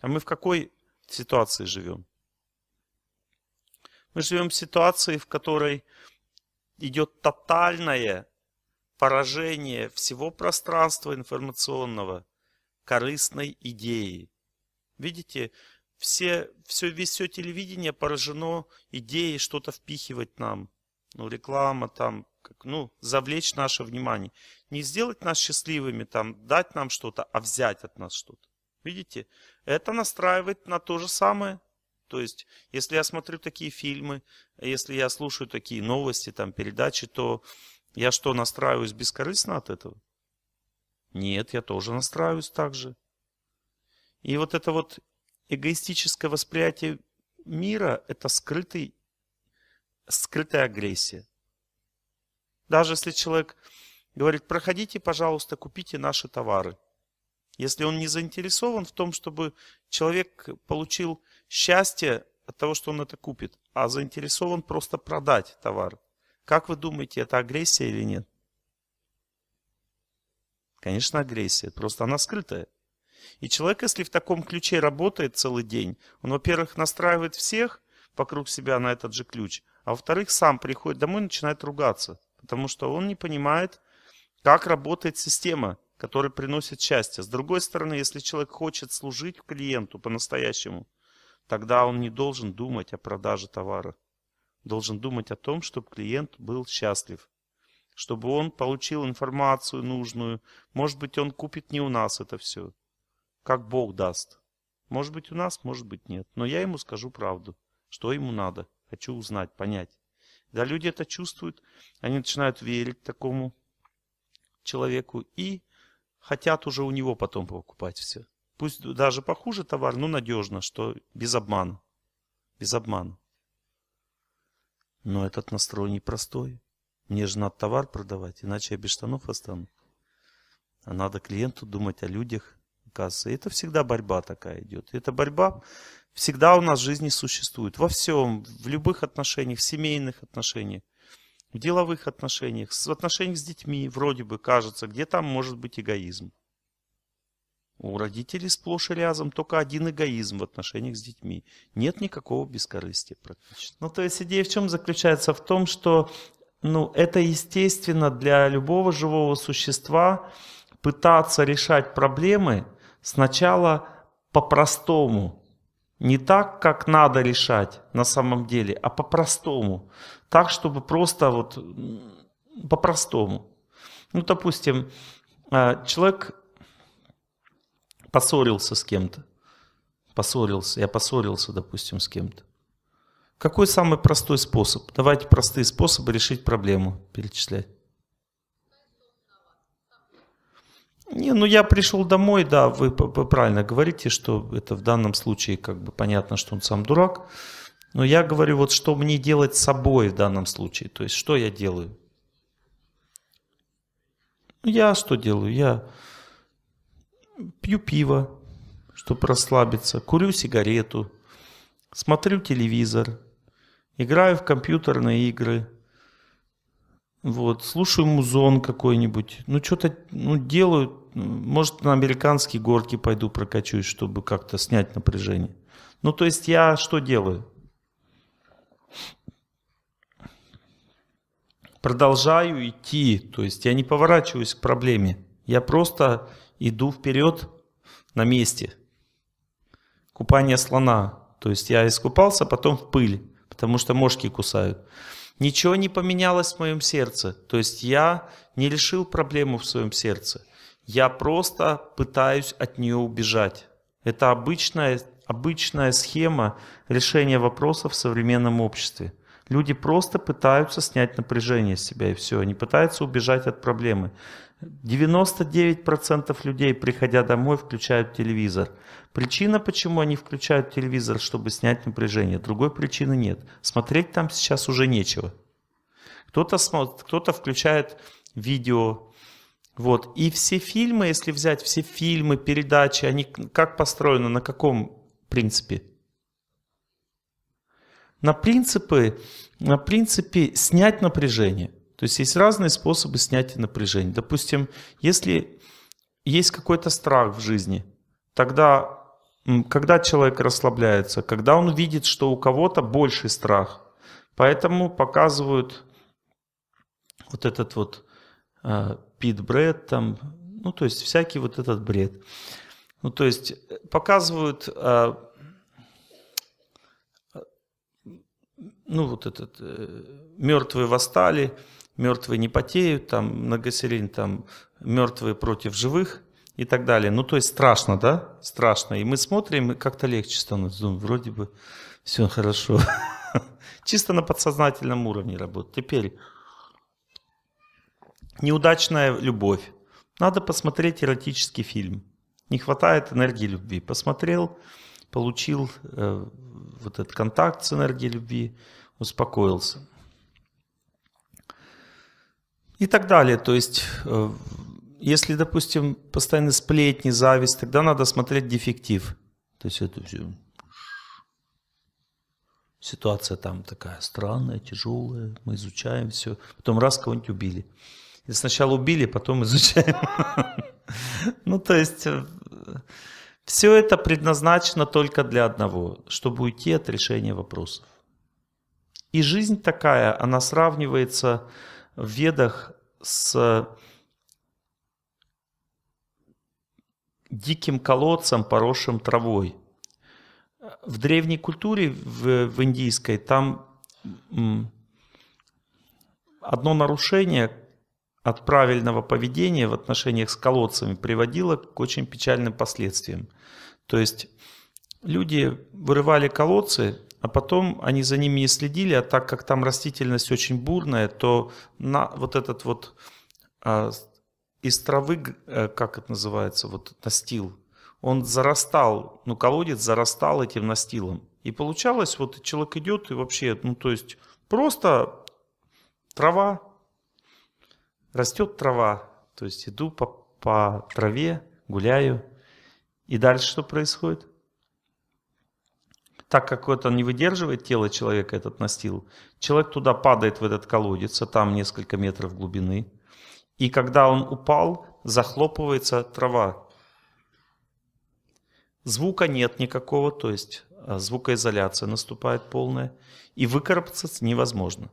А мы в какой ситуации живем? Мы живем в ситуации, в которой идет тотальное поражение всего пространства информационного корыстной идеи. Видите, все, все, весь все телевидение поражено идеей что-то впихивать нам. Ну, реклама там, как, ну, завлечь наше внимание. Не сделать нас счастливыми, там, дать нам что-то, а взять от нас что-то. Видите? Это настраивает на то же самое. То есть, если я смотрю такие фильмы, если я слушаю такие новости, там, передачи, то я что, настраиваюсь бескорыстно от этого? Нет, я тоже настраиваюсь так же. И вот это вот эгоистическое восприятие мира – это скрытый, скрытая агрессия. Даже если человек говорит, проходите, пожалуйста, купите наши товары – если он не заинтересован в том, чтобы человек получил счастье от того, что он это купит, а заинтересован просто продать товар. Как вы думаете, это агрессия или нет? Конечно, агрессия, просто она скрытая. И человек, если в таком ключе работает целый день, он, во-первых, настраивает всех вокруг себя на этот же ключ, а во-вторых, сам приходит домой и начинает ругаться, потому что он не понимает, как работает система – который приносит счастье. С другой стороны, если человек хочет служить клиенту по-настоящему, тогда он не должен думать о продаже товара. Должен думать о том, чтобы клиент был счастлив, чтобы он получил информацию нужную. Может быть, он купит не у нас это все, как Бог даст. Может быть, у нас, может быть, нет. Но я ему скажу правду, что ему надо. Хочу узнать, понять. Да, люди это чувствуют, они начинают верить такому человеку и хотят уже у него потом покупать все. Пусть даже похуже товар, но надежно, что без обмана. Без обмана. Но этот настрой непростой. Мне же надо товар продавать, иначе я без штанов останусь. А надо клиенту думать о людях, оказывается. Это всегда борьба такая идет. Эта борьба всегда у нас в жизни существует. Во всем, в любых отношениях, в семейных отношениях в деловых отношениях, в отношениях с детьми, вроде бы, кажется, где там может быть эгоизм. У родителей сплошь и рязом только один эгоизм в отношениях с детьми. Нет никакого бескорыстия практически. Ну, то есть идея в чем заключается? В том, что ну, это естественно для любого живого существа пытаться решать проблемы сначала по-простому, не так, как надо решать на самом деле, а по-простому. Так, чтобы просто вот по-простому. Ну, допустим, а, человек поссорился с кем-то. Поссорился, я поссорился, допустим, с кем-то. Какой самый простой способ? Давайте простые способы решить проблему перечислять. Не, ну я пришел домой, да, вы правильно говорите, что это в данном случае как бы понятно, что он сам дурак. Но я говорю, вот что мне делать с собой в данном случае, то есть что я делаю? Ну, я что делаю? Я пью пиво, чтобы расслабиться, курю сигарету, смотрю телевизор, играю в компьютерные игры – вот, слушаю музон какой-нибудь. Ну, что-то ну, делаю. Может, на американские горки пойду прокачусь, чтобы как-то снять напряжение. Ну, то есть я что делаю? Продолжаю идти. То есть я не поворачиваюсь к проблеме. Я просто иду вперед на месте. Купание слона. То есть я искупался, потом в пыль, потому что мошки кусают. Ничего не поменялось в моем сердце. То есть я не решил проблему в своем сердце. Я просто пытаюсь от нее убежать. Это обычная, обычная схема решения вопросов в современном обществе. Люди просто пытаются снять напряжение с себя и все. Они пытаются убежать от проблемы. 99% людей, приходя домой, включают телевизор. Причина, почему они включают телевизор, чтобы снять напряжение. Другой причины нет. Смотреть там сейчас уже нечего. Кто-то кто-то включает видео. Вот. И все фильмы, если взять все фильмы, передачи, они как построены, на каком принципе? На принципы, на принципе снять напряжение. То есть есть разные способы снятия напряжения. Допустим, если есть какой-то страх в жизни, тогда когда человек расслабляется, когда он видит, что у кого-то больший страх. Поэтому показывают вот этот вот э, Пит Бред, там, ну то есть всякий вот этот бред. Ну то есть э, показывают э, э, ну вот этот э, мертвые восстали, мертвые не потеют, там многосерийный, там мертвые против живых и так далее. Ну, то есть страшно, да? Страшно. И мы смотрим, и как-то легче становится. Думаю, вроде бы все хорошо. Чисто на подсознательном уровне работает. Теперь неудачная любовь. Надо посмотреть эротический фильм. Не хватает энергии любви. Посмотрел, получил э, вот этот контакт с энергией любви, успокоился и так далее. То есть, э, если, допустим, постоянно сплетни, зависть, тогда надо смотреть дефектив. То есть это все. Ситуация там такая странная, тяжелая, мы изучаем все. Потом раз кого-нибудь убили. И сначала убили, потом изучаем. Ну, то есть, э, все это предназначено только для одного, чтобы уйти от решения вопросов. И жизнь такая, она сравнивается в Ведах с диким колодцем, поросшим травой. В древней культуре, в, в индийской, там одно нарушение от правильного поведения в отношениях с колодцами приводило к очень печальным последствиям. То есть люди вырывали колодцы, а потом они за ними не следили, а так как там растительность очень бурная, то на вот этот вот э, из травы, э, как это называется, вот настил, он зарастал, ну колодец зарастал этим настилом. И получалось, вот человек идет и вообще, ну то есть просто трава, растет трава, то есть иду по, по траве, гуляю. И дальше что происходит? так как это не выдерживает тело человека, этот настил, человек туда падает в этот колодец, а там несколько метров глубины. И когда он упал, захлопывается трава. Звука нет никакого, то есть э, звукоизоляция наступает полная, и выкарабкаться невозможно.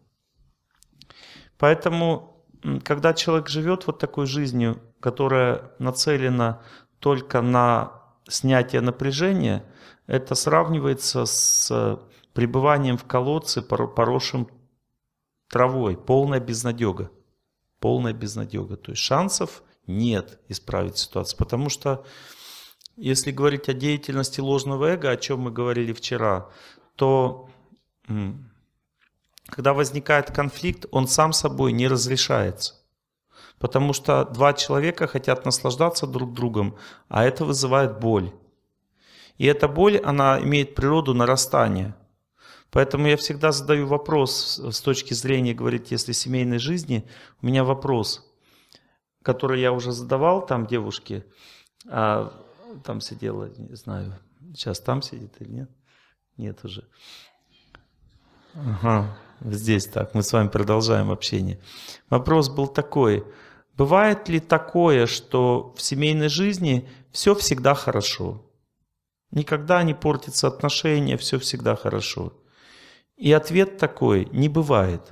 Поэтому, когда человек живет вот такой жизнью, которая нацелена только на снятие напряжения, это сравнивается с пребыванием в колодце, поросшим травой. Полная безнадега. Полная безнадега. То есть шансов нет исправить ситуацию. Потому что если говорить о деятельности ложного эго, о чем мы говорили вчера, то когда возникает конфликт, он сам собой не разрешается. Потому что два человека хотят наслаждаться друг другом, а это вызывает боль. И эта боль, она имеет природу нарастания. Поэтому я всегда задаю вопрос с точки зрения, говорит, если семейной жизни, у меня вопрос, который я уже задавал там девушке, а, там сидела, не знаю, сейчас там сидит или нет? Нет уже. Ага, здесь так, мы с вами продолжаем общение. Вопрос был такой, бывает ли такое, что в семейной жизни все всегда хорошо? Никогда не портятся отношения, все всегда хорошо. И ответ такой, не бывает.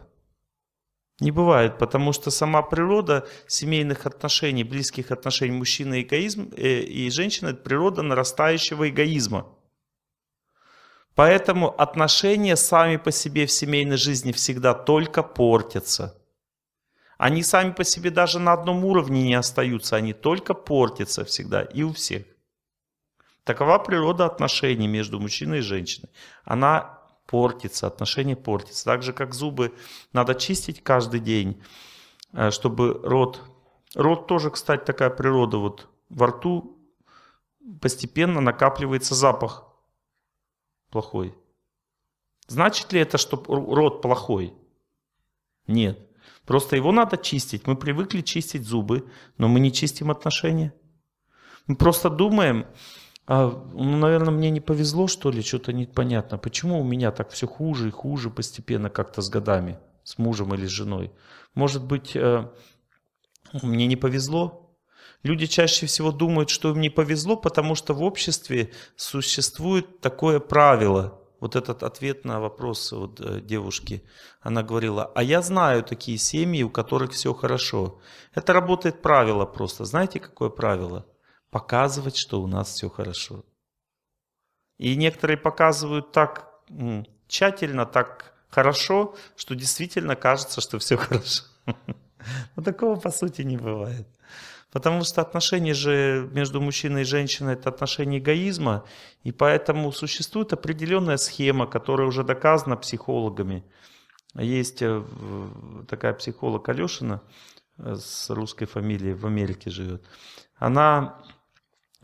Не бывает, потому что сама природа семейных отношений, близких отношений мужчины э, и, эгоизм, и женщины – это природа нарастающего эгоизма. Поэтому отношения сами по себе в семейной жизни всегда только портятся. Они сами по себе даже на одном уровне не остаются, они только портятся всегда и у всех. Такова природа отношений между мужчиной и женщиной. Она портится, отношения портятся. Так же, как зубы надо чистить каждый день, э, чтобы рот... Рот тоже, кстати, такая природа. Вот во рту постепенно накапливается запах плохой. Значит ли это, что рот плохой? Нет. Просто его надо чистить. Мы привыкли чистить зубы, но мы не чистим отношения. Мы просто думаем, а, ну, наверное, мне не повезло, что ли, что-то непонятно. Почему у меня так все хуже и хуже постепенно как-то с годами, с мужем или с женой? Может быть, э, мне не повезло? Люди чаще всего думают, что им не повезло, потому что в обществе существует такое правило. Вот этот ответ на вопрос вот, э, девушки, она говорила, а я знаю такие семьи, у которых все хорошо. Это работает правило просто. Знаете, какое правило? показывать, что у нас все хорошо. И некоторые показывают так тщательно, так хорошо, что действительно кажется, что все хорошо. Но такого по сути не бывает. Потому что отношения же между мужчиной и женщиной – это отношения эгоизма, и поэтому существует определенная схема, которая уже доказана психологами. Есть э, такая психолог Алешина э, с русской фамилией, в Америке живет. Она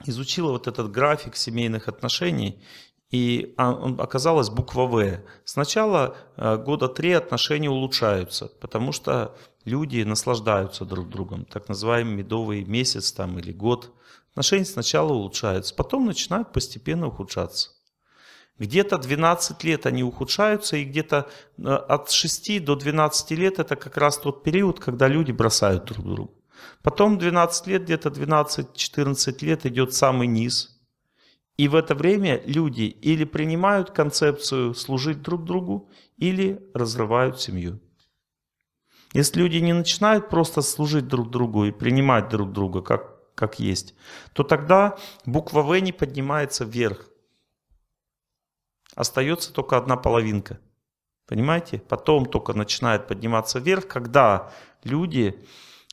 изучила вот этот график семейных отношений, и а, оказалась буква «В». С э, года три отношения улучшаются, потому что люди наслаждаются друг другом, так называемый медовый месяц там, или год. Отношения сначала улучшаются, потом начинают постепенно ухудшаться. Где-то 12 лет они ухудшаются, и где-то э, от 6 до 12 лет это как раз тот период, когда люди бросают друг друга. Потом 12 лет, где-то 12-14 лет идет самый низ. И в это время люди или принимают концепцию служить друг другу, или разрывают семью. Если люди не начинают просто служить друг другу и принимать друг друга как, как есть, то тогда буква В не поднимается вверх. Остается только одна половинка. Понимаете? Потом только начинает подниматься вверх, когда люди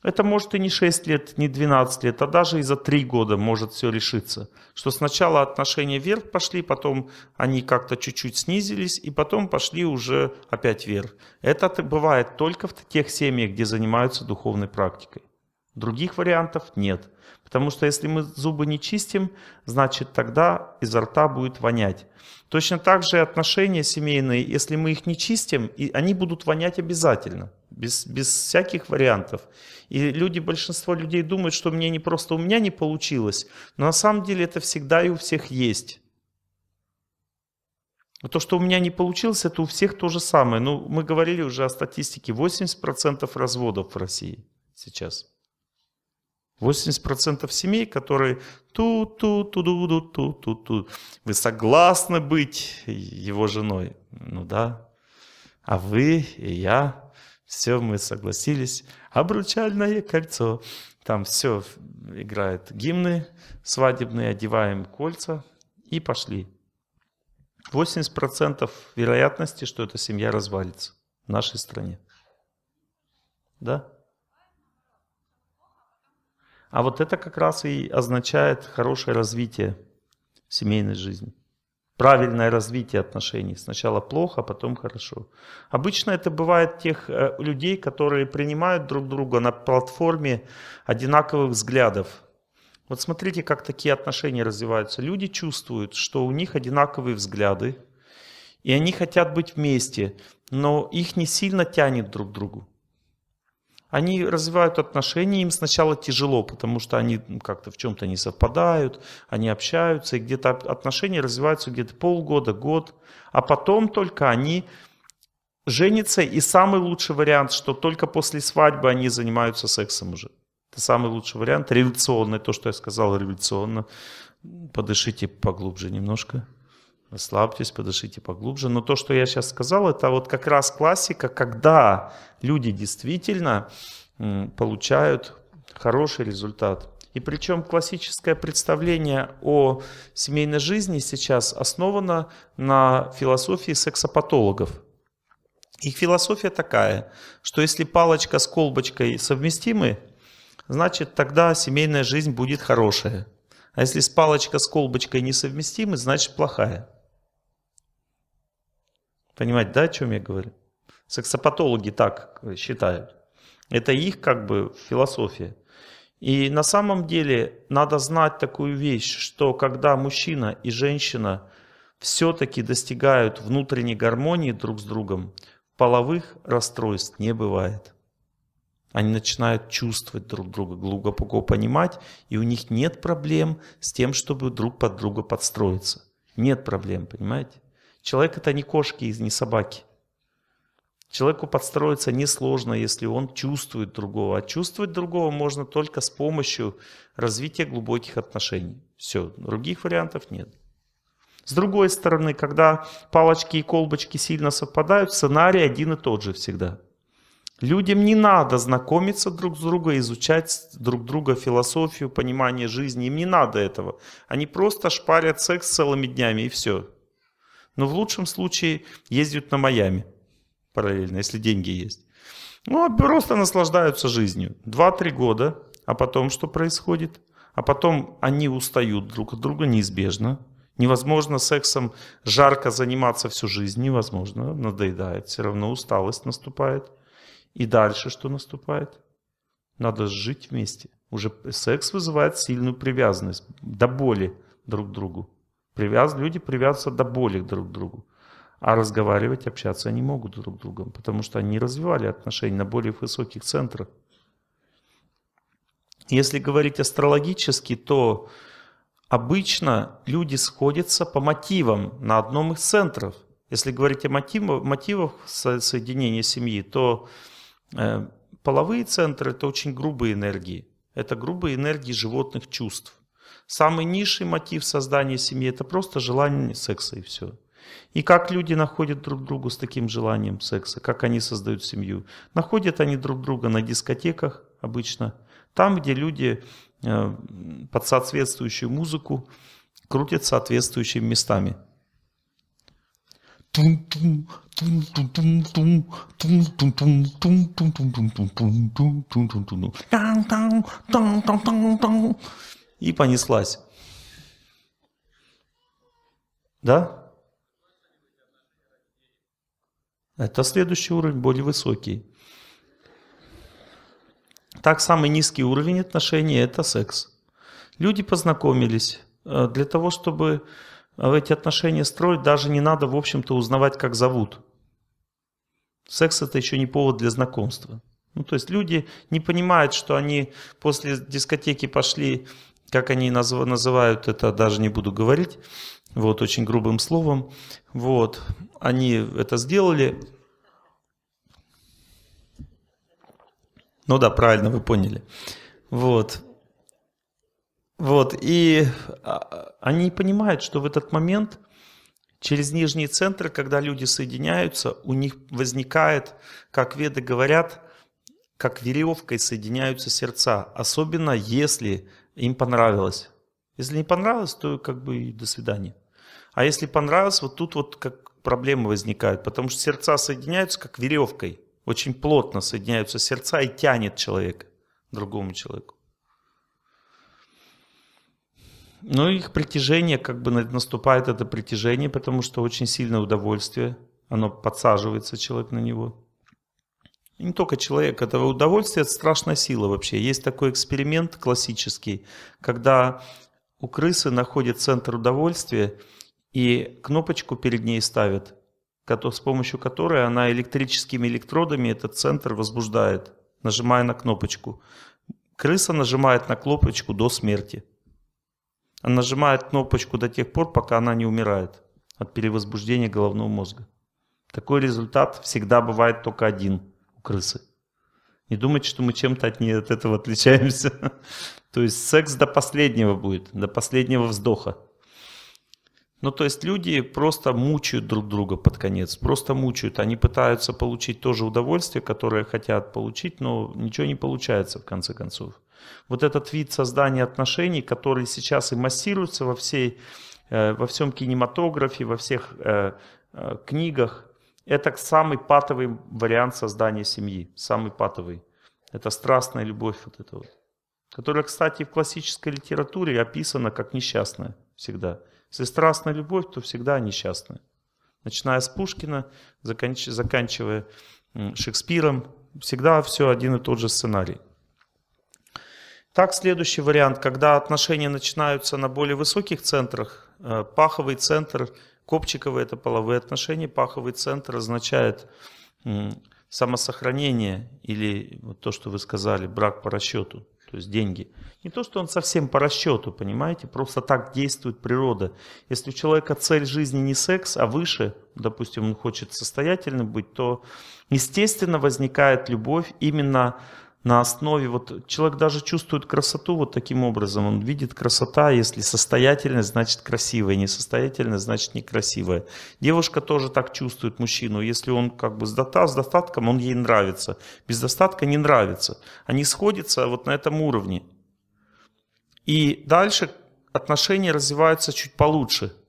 это может и не 6 лет, не 12 лет, а даже и за 3 года может все решиться. Что сначала отношения вверх пошли, потом они как-то чуть-чуть снизились, и потом пошли уже опять вверх. Это бывает только в тех семьях, где занимаются духовной практикой. Других вариантов нет. Потому что если мы зубы не чистим, значит тогда изо рта будет вонять. Точно так же отношения семейные, если мы их не чистим, они будут вонять обязательно без, без всяких вариантов. И люди, большинство людей думают, что мне не просто у меня не получилось, но на самом деле это всегда и у всех есть. Но а то, что у меня не получилось, это у всех то же самое. Ну, мы говорили уже о статистике, 80% разводов в России сейчас. 80% семей, которые ту ту ту ту ту ту ту ту Вы согласны быть его женой? Ну да. А вы и я все, мы согласились. Обручальное кольцо. Там все играет гимны свадебные, одеваем кольца и пошли. 80% вероятности, что эта семья развалится в нашей стране. Да? А вот это как раз и означает хорошее развитие семейной жизни правильное развитие отношений. Сначала плохо, а потом хорошо. Обычно это бывает тех э, людей, которые принимают друг друга на платформе одинаковых взглядов. Вот смотрите, как такие отношения развиваются. Люди чувствуют, что у них одинаковые взгляды, и они хотят быть вместе, но их не сильно тянет друг к другу они развивают отношения, им сначала тяжело, потому что они как-то в чем-то не совпадают, они общаются, и где-то отношения развиваются где-то полгода, год, а потом только они женятся, и самый лучший вариант, что только после свадьбы они занимаются сексом уже. Это самый лучший вариант, революционный, то, что я сказал, революционно. Подышите поглубже немножко. Расслабьтесь, подышите поглубже. Но то, что я сейчас сказал, это вот как раз классика, когда люди действительно получают хороший результат. И причем классическое представление о семейной жизни сейчас основано на философии сексопатологов. Их философия такая, что если палочка с колбочкой совместимы, значит тогда семейная жизнь будет хорошая. А если с палочка с колбочкой несовместимы, значит плохая. Понимаете, да, о чем я говорю? Сексопатологи так считают. Это их как бы философия. И на самом деле надо знать такую вещь, что когда мужчина и женщина все-таки достигают внутренней гармонии друг с другом, половых расстройств не бывает. Они начинают чувствовать друг друга, глубоко понимать, и у них нет проблем с тем, чтобы друг под друга подстроиться. Нет проблем, понимаете? Человек это не кошки и не собаки. Человеку подстроиться несложно, если он чувствует другого. А чувствовать другого можно только с помощью развития глубоких отношений. Все, других вариантов нет. С другой стороны, когда палочки и колбочки сильно совпадают, сценарий один и тот же всегда. Людям не надо знакомиться друг с другом, изучать друг друга философию, понимание жизни. Им не надо этого. Они просто шпарят секс целыми днями и все но в лучшем случае ездят на Майами параллельно, если деньги есть. Ну, а просто наслаждаются жизнью. два-три года, а потом что происходит? А потом они устают друг от друга неизбежно. Невозможно сексом жарко заниматься всю жизнь, невозможно, надоедает, все равно усталость наступает. И дальше что наступает? Надо жить вместе. Уже секс вызывает сильную привязанность, до боли друг к другу. Привяз, люди привязываются до боли друг к другу. А разговаривать, общаться они могут друг с другом, потому что они развивали отношения на более высоких центрах. Если говорить астрологически, то обычно люди сходятся по мотивам на одном из центров. Если говорить о мотивах, мотивах соединения семьи, то э, половые центры – это очень грубые энергии. Это грубые энергии животных чувств. Самый низший мотив создания семьи – это просто желание секса и все. И как люди находят друг друга с таким желанием секса, как они создают семью. Находят они друг друга на дискотеках обычно, там, где люди э, под соответствующую музыку крутят соответствующими местами и понеслась. Да? Это следующий уровень, более высокий. Так, самый низкий уровень отношений – это секс. Люди познакомились. Э, для того, чтобы э, эти отношения строить, даже не надо, в общем-то, узнавать, как зовут. Секс – это еще не повод для знакомства. Ну, то есть люди не понимают, что они после дискотеки пошли как они наз... называют это, даже не буду говорить, вот, очень грубым словом, вот, они это сделали, ну да, правильно, вы поняли, вот, вот, и а, они понимают, что в этот момент через нижние центры, когда люди соединяются, у них возникает, как веды говорят, как веревкой соединяются сердца, особенно если им понравилось. Если не понравилось, то как бы до свидания. А если понравилось, вот тут вот как проблемы возникают, потому что сердца соединяются как веревкой. Очень плотно соединяются сердца и тянет человека другому человеку. Но их притяжение, как бы наступает это притяжение, потому что очень сильное удовольствие, оно подсаживается человек на него не только человек, это удовольствие, это страшная сила вообще. Есть такой эксперимент классический, когда у крысы находит центр удовольствия и кнопочку перед ней ставят, с помощью которой она электрическими электродами этот центр возбуждает, нажимая на кнопочку. Крыса нажимает на кнопочку до смерти. Она нажимает кнопочку до тех пор, пока она не умирает от перевозбуждения головного мозга. Такой результат всегда бывает только один – крысы. Не думайте, что мы чем-то от, от этого отличаемся. то есть секс до последнего будет, до последнего вздоха. Ну, то есть люди просто мучают друг друга под конец, просто мучают. Они пытаются получить то же удовольствие, которое хотят получить, но ничего не получается в конце концов. Вот этот вид создания отношений, который сейчас и массируется во, всей, э, во всем кинематографе, во всех э, э, книгах, это самый патовый вариант создания семьи, самый патовый. Это страстная любовь вот эта вот, которая, кстати, в классической литературе описана как несчастная всегда. Если страстная любовь, то всегда несчастная. Начиная с Пушкина, заканч... заканчивая Шекспиром, всегда все один и тот же сценарий. Так, следующий вариант, когда отношения начинаются на более высоких центрах, э, паховый центр Копчиковые – это половые отношения, паховый центр означает самосохранение или вот то, что вы сказали, брак по расчету, то есть деньги. Не то, что он совсем по расчету, понимаете, просто так действует природа. Если у человека цель жизни не секс, а выше, допустим, он хочет состоятельным быть, то естественно возникает любовь именно на основе, вот человек даже чувствует красоту вот таким образом, он видит красота, если состоятельность значит красивая, несостоятельность значит некрасивая. Девушка тоже так чувствует мужчину, если он как бы с, дота, с достатком, он ей нравится, без достатка не нравится. Они сходятся вот на этом уровне. И дальше отношения развиваются чуть получше –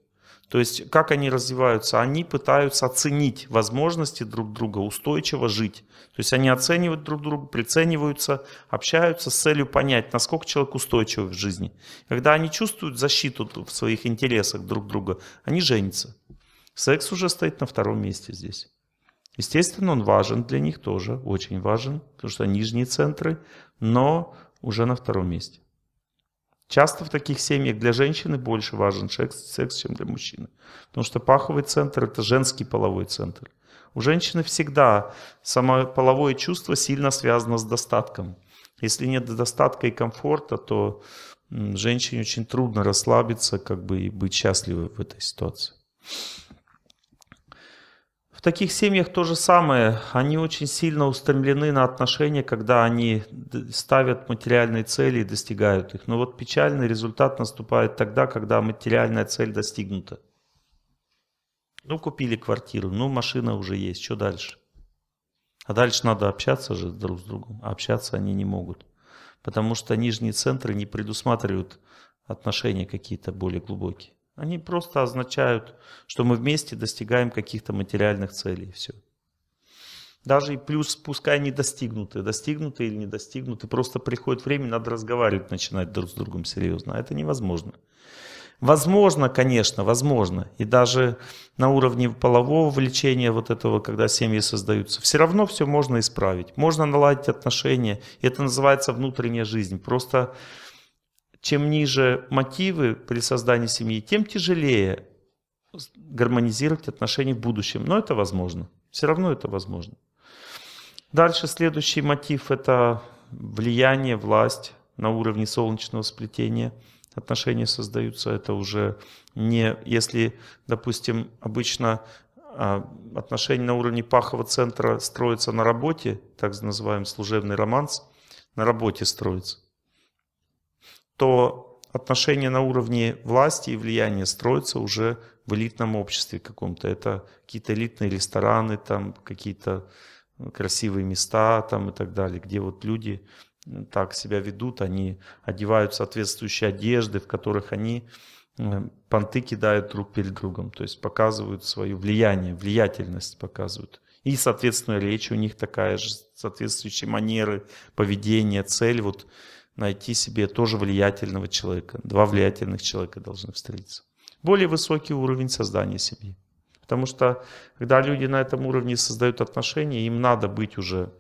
то есть как они развиваются? Они пытаются оценить возможности друг друга, устойчиво жить. То есть они оценивают друг друга, прицениваются, общаются с целью понять, насколько человек устойчив в жизни. Когда они чувствуют защиту в своих интересах друг друга, они женятся. Секс уже стоит на втором месте здесь. Естественно, он важен для них тоже, очень важен, потому что нижние центры, но уже на втором месте. Часто в таких семьях для женщины больше важен секс, секс, чем для мужчины. Потому что паховый центр – это женский половой центр. У женщины всегда само половое чувство сильно связано с достатком. Если нет достатка и комфорта, то женщине очень трудно расслабиться как бы, и быть счастливой в этой ситуации таких семьях то же самое. Они очень сильно устремлены на отношения, когда они ставят материальные цели и достигают их. Но вот печальный результат наступает тогда, когда материальная цель достигнута. Ну, купили квартиру, ну, машина уже есть, что дальше? А дальше надо общаться же друг с другом. А общаться они не могут. Потому что нижние центры не предусматривают отношения какие-то более глубокие. Они просто означают, что мы вместе достигаем каких-то материальных целей. Все. Даже и плюс, пускай не достигнуты, достигнуты или не достигнуты, просто приходит время, надо разговаривать, начинать друг с другом серьезно. А это невозможно. Возможно, конечно, возможно. И даже на уровне полового влечения вот этого, когда семьи создаются, все равно все можно исправить. Можно наладить отношения. это называется внутренняя жизнь. Просто чем ниже мотивы при создании семьи, тем тяжелее гармонизировать отношения в будущем. Но это возможно. Все равно это возможно. Дальше следующий мотив – это влияние, власть на уровне солнечного сплетения. Отношения создаются, это уже не, если, допустим, обычно а, отношения на уровне пахового центра строятся на работе, так называемый служебный романс, на работе строится то отношения на уровне власти и влияния строятся уже в элитном обществе каком-то. Это какие-то элитные рестораны, там какие-то э, красивые места там и так далее, где вот люди так себя ведут, они одевают соответствующие одежды, в которых они э, понты кидают друг перед другом, то есть показывают свое влияние, влиятельность показывают. И, соответственно, речь у них такая же, соответствующие манеры, поведение, цель. Вот найти себе тоже влиятельного человека. Два влиятельных человека должны встретиться. Более высокий уровень создания семьи. Потому что, когда люди на этом уровне создают отношения, им надо быть уже,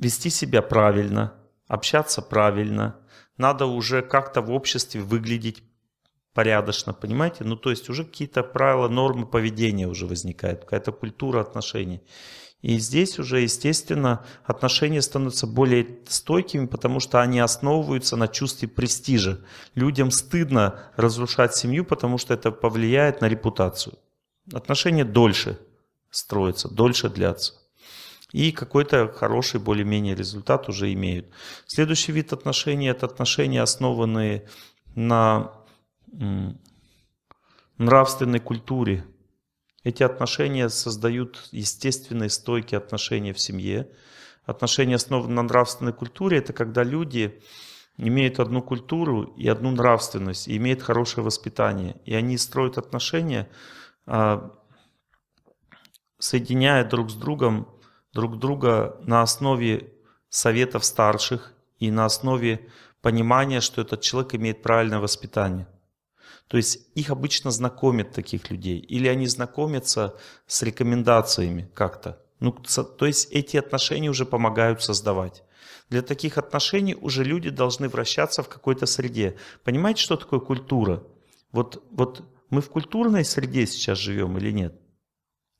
вести себя правильно, общаться правильно, надо уже как-то в обществе выглядеть порядочно, понимаете? Ну, то есть уже какие-то правила, нормы поведения уже возникают, какая-то культура отношений. И здесь уже, естественно, отношения становятся более стойкими, потому что они основываются на чувстве престижа. Людям стыдно разрушать семью, потому что это повлияет на репутацию. Отношения дольше строятся, дольше длятся. И какой-то хороший более-менее результат уже имеют. Следующий вид отношений – это отношения, основанные на нравственной культуре, эти отношения создают естественные, стойкие отношения в семье. Отношения основаны на нравственной культуре. Это когда люди имеют одну культуру и одну нравственность, и имеют хорошее воспитание. И они строят отношения, а, соединяя друг с другом, друг друга на основе советов старших и на основе понимания, что этот человек имеет правильное воспитание. То есть их обычно знакомят таких людей, или они знакомятся с рекомендациями как-то. Ну, то есть эти отношения уже помогают создавать. Для таких отношений уже люди должны вращаться в какой-то среде. Понимаете, что такое культура? Вот, вот мы в культурной среде сейчас живем или нет?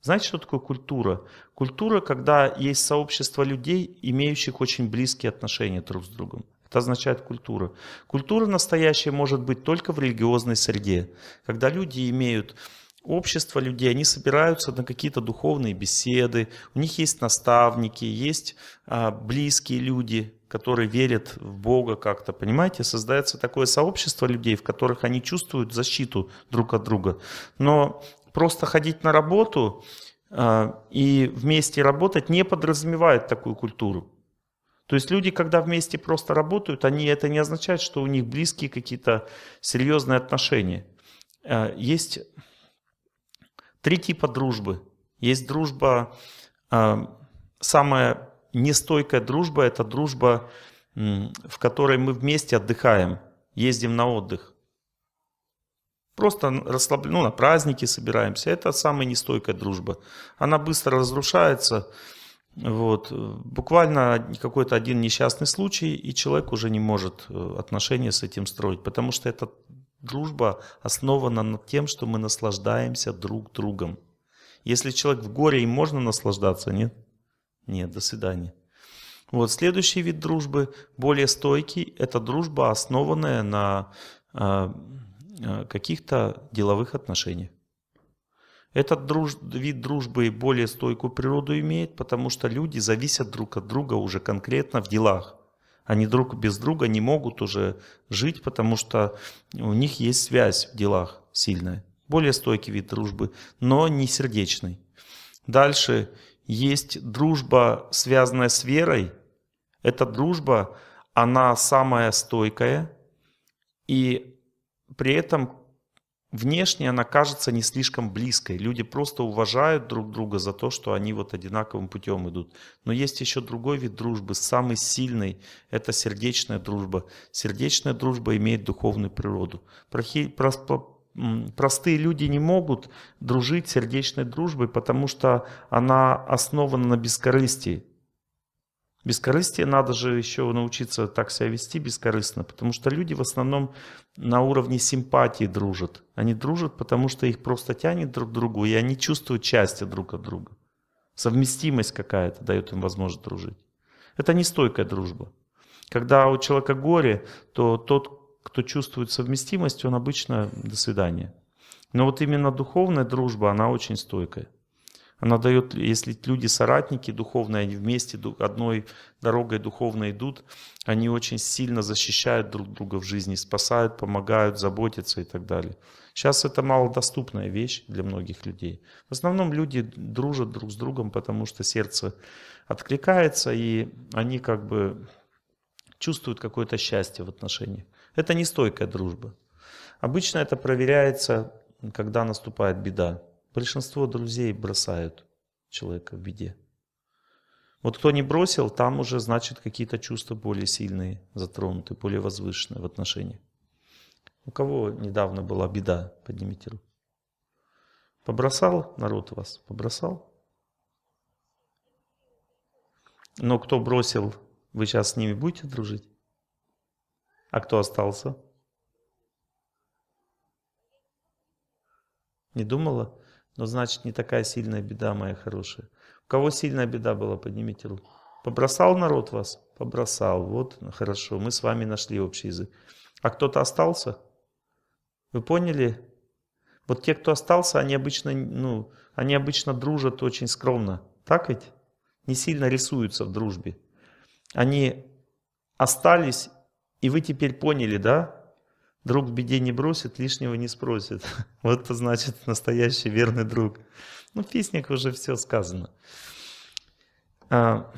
Знаете, что такое культура? Культура, когда есть сообщество людей, имеющих очень близкие отношения друг с другом. Это означает культура. Культура настоящая может быть только в религиозной среде, когда люди имеют общество людей, они собираются на какие-то духовные беседы, у них есть наставники, есть а, близкие люди, которые верят в Бога как-то, понимаете, создается такое сообщество людей, в которых они чувствуют защиту друг от друга. Но просто ходить на работу а, и вместе работать не подразумевает такую культуру. То есть люди, когда вместе просто работают, они, это не означает, что у них близкие какие-то серьезные отношения. Э, есть три типа дружбы. Есть дружба, э, самая нестойкая дружба, это дружба, в которой мы вместе отдыхаем, ездим на отдых. Просто расслаб... ну, на праздники собираемся. Это самая нестойкая дружба. Она быстро разрушается, вот. Буквально какой-то один несчастный случай, и человек уже не может э, отношения с этим строить, потому что эта дружба основана на тем, что мы наслаждаемся друг другом. Если человек в горе, им можно наслаждаться, нет? Нет, до свидания. Вот следующий вид дружбы, более стойкий, это дружба, основанная на э, э каких-то деловых отношениях. Этот друж... вид дружбы более стойкую природу имеет, потому что люди зависят друг от друга уже конкретно в делах. Они друг без друга не могут уже жить, потому что у них есть связь в делах сильная. Более стойкий вид дружбы, но не сердечный. Дальше есть дружба, связанная с верой. Эта дружба, она самая стойкая, и при этом внешне она кажется не слишком близкой. Люди просто уважают друг друга за то, что они вот одинаковым путем идут. Но есть еще другой вид дружбы, самый сильный, это сердечная дружба. Сердечная дружба имеет духовную природу. Прохи, простые люди не могут дружить сердечной дружбой, потому что она основана на бескорыстии. Бескорыстие надо же еще научиться так себя вести бескорыстно, потому что люди в основном на уровне симпатии дружат. Они дружат, потому что их просто тянет друг к другу, и они чувствуют части друг от друга. Совместимость какая-то дает им возможность дружить. Это нестойкая дружба. Когда у человека горе, то тот, кто чувствует совместимость, он обычно до свидания. Но вот именно духовная дружба, она очень стойкая. Она дает, если люди соратники духовные, они вместе одной дорогой духовно идут, они очень сильно защищают друг друга в жизни, спасают, помогают, заботятся и так далее. Сейчас это малодоступная вещь для многих людей. В основном люди дружат друг с другом, потому что сердце откликается, и они как бы чувствуют какое-то счастье в отношениях. Это не стойкая дружба. Обычно это проверяется, когда наступает беда. Большинство друзей бросают человека в беде. Вот кто не бросил, там уже, значит, какие-то чувства более сильные затронуты, более возвышенные в отношении. У кого недавно была беда, поднимите руку. Побросал народ вас? Побросал? Но кто бросил, вы сейчас с ними будете дружить? А кто остался? Не думала? Но значит не такая сильная беда, моя хорошая. У кого сильная беда была, поднимите руку. Побросал народ вас? Побросал. Вот, ну, хорошо, мы с вами нашли общий язык. А кто-то остался? Вы поняли? Вот те, кто остался, они обычно, ну, они обычно дружат очень скромно. Так ведь? Не сильно рисуются в дружбе. Они остались, и вы теперь поняли, да? Друг в беде не бросит, лишнего не спросит. Вот это значит настоящий верный друг. Ну, в песнях уже все сказано. А,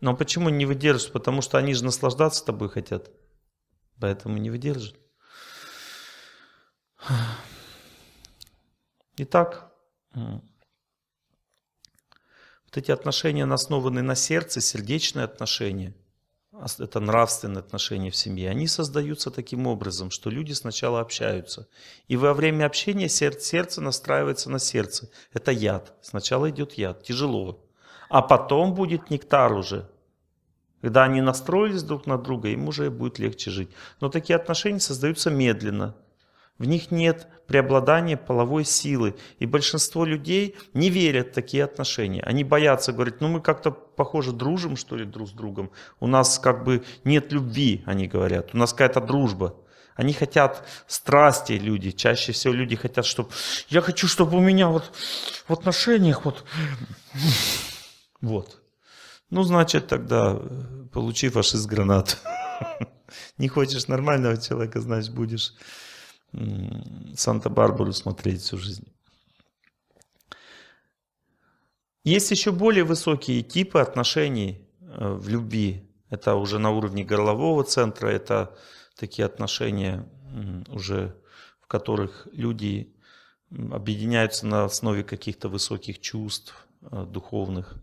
но почему не выдержишь? Потому что они же наслаждаться тобой хотят. Поэтому не выдержат. Итак, вот эти отношения, основанные на сердце, сердечные отношения – это нравственные отношения в семье, они создаются таким образом, что люди сначала общаются. И во время общения сердце настраивается на сердце. Это яд. Сначала идет яд, тяжело. А потом будет нектар уже. Когда они настроились друг на друга, им уже будет легче жить. Но такие отношения создаются медленно. В них нет преобладания половой силы. И большинство людей не верят в такие отношения. Они боятся, говорят, ну мы как-то, похоже, дружим, что ли, друг с другом. У нас как бы нет любви, они говорят. У нас какая-то дружба. Они хотят страсти люди. Чаще всего люди хотят, чтобы... Я хочу, чтобы у меня вот в отношениях вот... Вот. Ну, значит, тогда э, получи фашист гранату. Не хочешь нормального человека, значит, будешь Санта-Барбару смотреть всю жизнь. Есть еще более высокие типы отношений э, в любви. Это уже на уровне горлового центра, это такие отношения уже, в которых люди объединяются на основе каких-то высоких чувств э, духовных.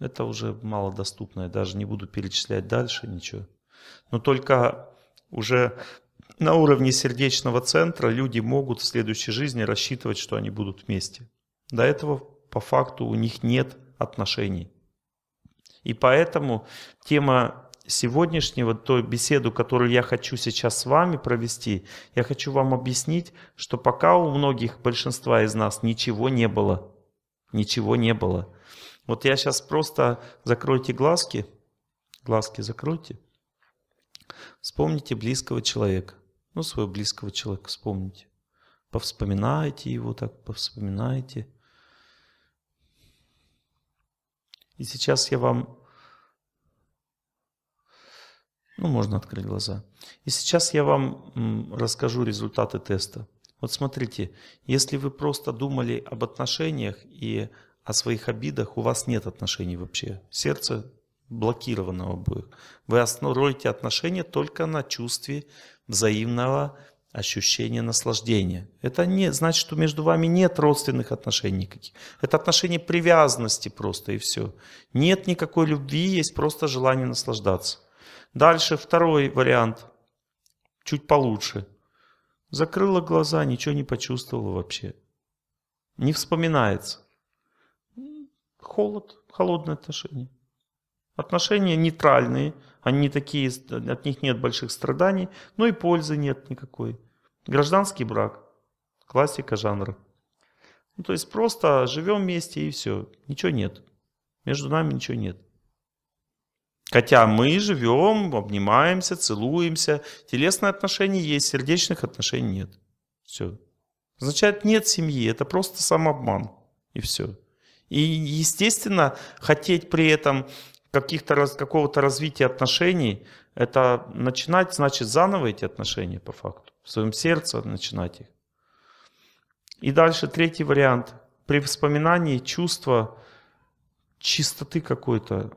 Это уже малодоступное, даже не буду перечислять дальше ничего. Но только уже на уровне сердечного центра люди могут в следующей жизни рассчитывать, что они будут вместе. До этого по факту у них нет отношений. И поэтому тема сегодняшнего, той беседу, которую я хочу сейчас с вами провести, я хочу вам объяснить, что пока у многих, большинства из нас ничего не было. Ничего не было. Вот я сейчас просто закройте глазки, глазки закройте, вспомните близкого человека. Ну, своего близкого человека вспомните. Повспоминайте его так, повспоминайте. И сейчас я вам... Ну, можно открыть глаза. И сейчас я вам расскажу результаты теста. Вот смотрите, если вы просто думали об отношениях и о своих обидах, у вас нет отношений вообще. Сердце блокировано обоих. Вы ролите отношения только на чувстве взаимного ощущения наслаждения. Это не значит, что между вами нет родственных отношений никаких. Это отношение привязанности просто и все. Нет никакой любви, есть просто желание наслаждаться. Дальше второй вариант, чуть получше. Закрыла глаза, ничего не почувствовала вообще. Не вспоминается. Холод, холодное отношение. Отношения нейтральные, они такие, от них нет больших страданий, но и пользы нет никакой. Гражданский брак. Классика жанра. Ну, то есть просто живем вместе и все. Ничего нет. Между нами ничего нет. Хотя мы живем, обнимаемся, целуемся. Телесные отношения есть, сердечных отношений нет. Все. значит нет семьи, это просто самообман. И все. И, естественно, хотеть при этом каких-то, какого-то развития отношений, это начинать, значит, заново эти отношения по факту, в своем сердце начинать их. И дальше третий вариант. При вспоминании чувства чистоты какой-то,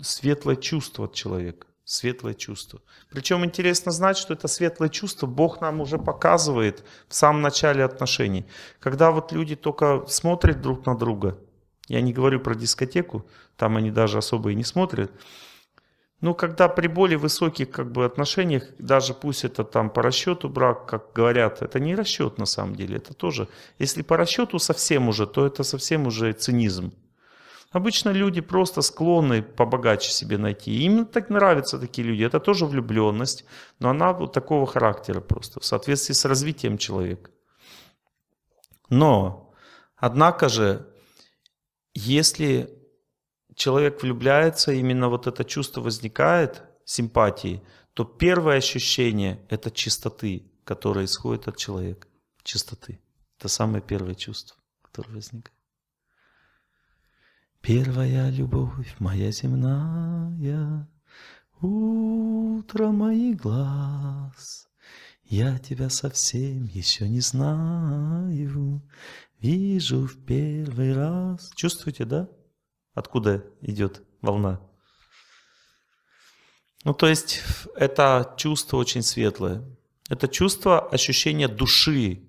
светлое чувство от человека, светлое чувство. Причем интересно знать, что это светлое чувство Бог нам уже показывает в самом начале отношений. Когда вот люди только смотрят друг на друга – я не говорю про дискотеку, там они даже особо и не смотрят. Но когда при более высоких как бы, отношениях, даже пусть это там по расчету брак, как говорят, это не расчет на самом деле, это тоже. Если по расчету совсем уже, то это совсем уже цинизм. Обычно люди просто склонны побогаче себе найти. И им так нравятся такие люди. Это тоже влюбленность, но она вот такого характера просто, в соответствии с развитием человека. Но, однако же, если человек влюбляется, именно вот это чувство возникает, симпатии, то первое ощущение – это чистоты, которое исходит от человека. Чистоты. Это самое первое чувство, которое возникает. Первая любовь моя земная, Утро моих глаз, Я тебя совсем еще не знаю, Вижу в первый раз. Чувствуете, да? Откуда идет волна? Ну, то есть это чувство очень светлое. Это чувство ощущения души.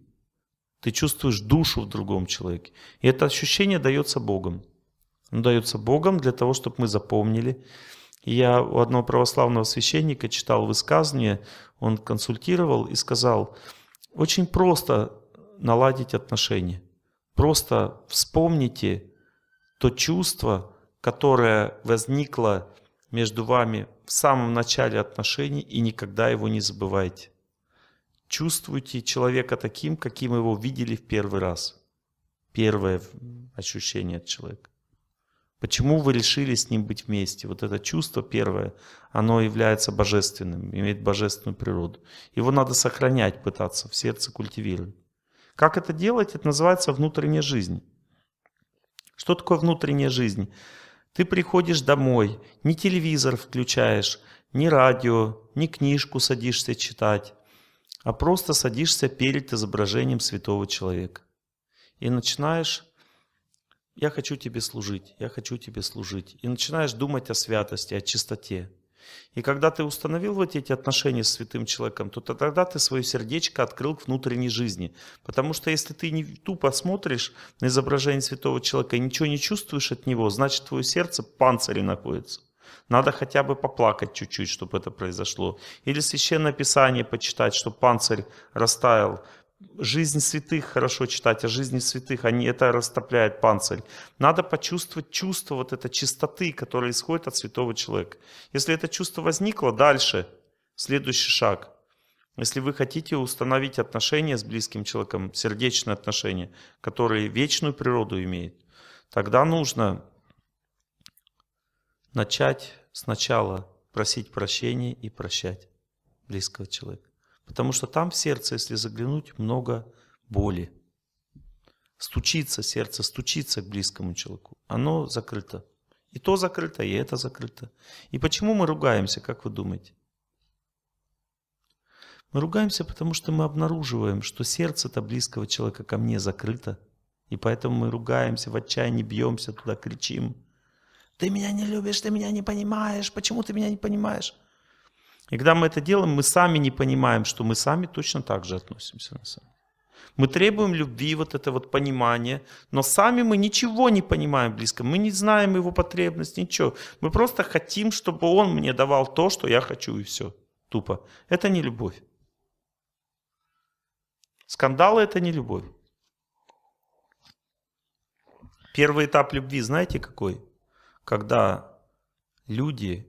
Ты чувствуешь душу в другом человеке. И это ощущение дается Богом. Оно дается Богом для того, чтобы мы запомнили. я у одного православного священника читал высказывание, он консультировал и сказал, очень просто наладить отношения. Просто вспомните то чувство, которое возникло между вами в самом начале отношений и никогда его не забывайте. Чувствуйте человека таким, каким его видели в первый раз. Первое ощущение от человека. Почему вы решили с ним быть вместе? Вот это чувство первое, оно является божественным, имеет божественную природу. Его надо сохранять, пытаться в сердце культивировать. Как это делать? Это называется внутренняя жизнь. Что такое внутренняя жизнь? Ты приходишь домой, не телевизор включаешь, не радио, не книжку садишься читать, а просто садишься перед изображением святого человека. И начинаешь «я хочу тебе служить, я хочу тебе служить». И начинаешь думать о святости, о чистоте. И когда ты установил вот эти отношения с святым человеком, то тогда ты свое сердечко открыл к внутренней жизни. Потому что если ты не тупо смотришь на изображение святого человека и ничего не чувствуешь от него, значит твое сердце в панцире находится. Надо хотя бы поплакать чуть-чуть, чтобы это произошло. Или священное писание почитать, чтобы панцирь растаял жизнь святых хорошо читать, о а жизни святых, они, это растопляет панцирь. Надо почувствовать чувство вот этой чистоты, которая исходит от святого человека. Если это чувство возникло, дальше следующий шаг. Если вы хотите установить отношения с близким человеком, сердечные отношения, которые вечную природу имеют, тогда нужно начать сначала просить прощения и прощать близкого человека. Потому что там в сердце, если заглянуть, много боли. Стучится сердце, стучится к близкому человеку. Оно закрыто. И то закрыто, и это закрыто. И почему мы ругаемся, как вы думаете? Мы ругаемся, потому что мы обнаруживаем, что сердце-то близкого человека ко мне закрыто. И поэтому мы ругаемся, в отчаянии бьемся туда, кричим. Ты меня не любишь, ты меня не понимаешь, почему ты меня не понимаешь? И когда мы это делаем, мы сами не понимаем, что мы сами точно так же относимся на самом Мы требуем любви, вот это вот понимание, но сами мы ничего не понимаем близко, мы не знаем его потребность, ничего. Мы просто хотим, чтобы он мне давал то, что я хочу, и все. Тупо. Это не любовь. Скандалы – это не любовь. Первый этап любви, знаете какой? Когда люди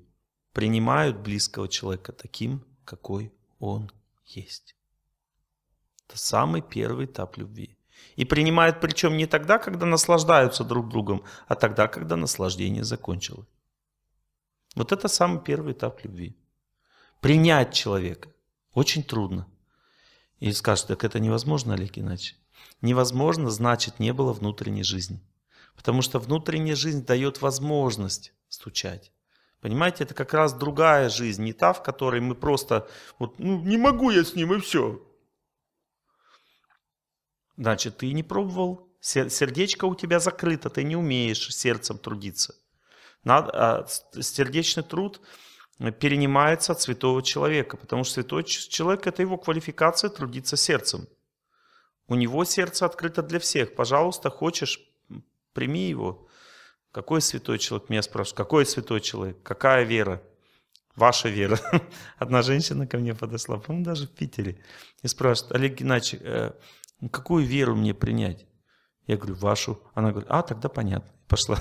принимают близкого человека таким, какой он есть. Это самый первый этап любви. И принимают причем не тогда, когда наслаждаются друг другом, а тогда, когда наслаждение закончилось. Вот это самый первый этап любви. Принять человека очень трудно. И скажут, так это невозможно, Олег Геннадьевич. Невозможно, значит, не было внутренней жизни. Потому что внутренняя жизнь дает возможность стучать. Понимаете, это как раз другая жизнь, не та, в которой мы просто, вот, ну, не могу я с ним, и все. Значит, ты не пробовал, сердечко у тебя закрыто, ты не умеешь сердцем трудиться. Надо, а сердечный труд перенимается от святого человека, потому что святой человек – это его квалификация трудиться сердцем. У него сердце открыто для всех. Пожалуйста, хочешь, прими его. Какой святой человек? Меня спрашивают, какой святой человек? Какая вера? Ваша вера. Одна женщина ко мне подошла, по-моему, даже в Питере, и спрашивает, Олег Геннадьевич, э, ну, какую веру мне принять? Я говорю, вашу. Она говорит, а, тогда понятно. Пошла.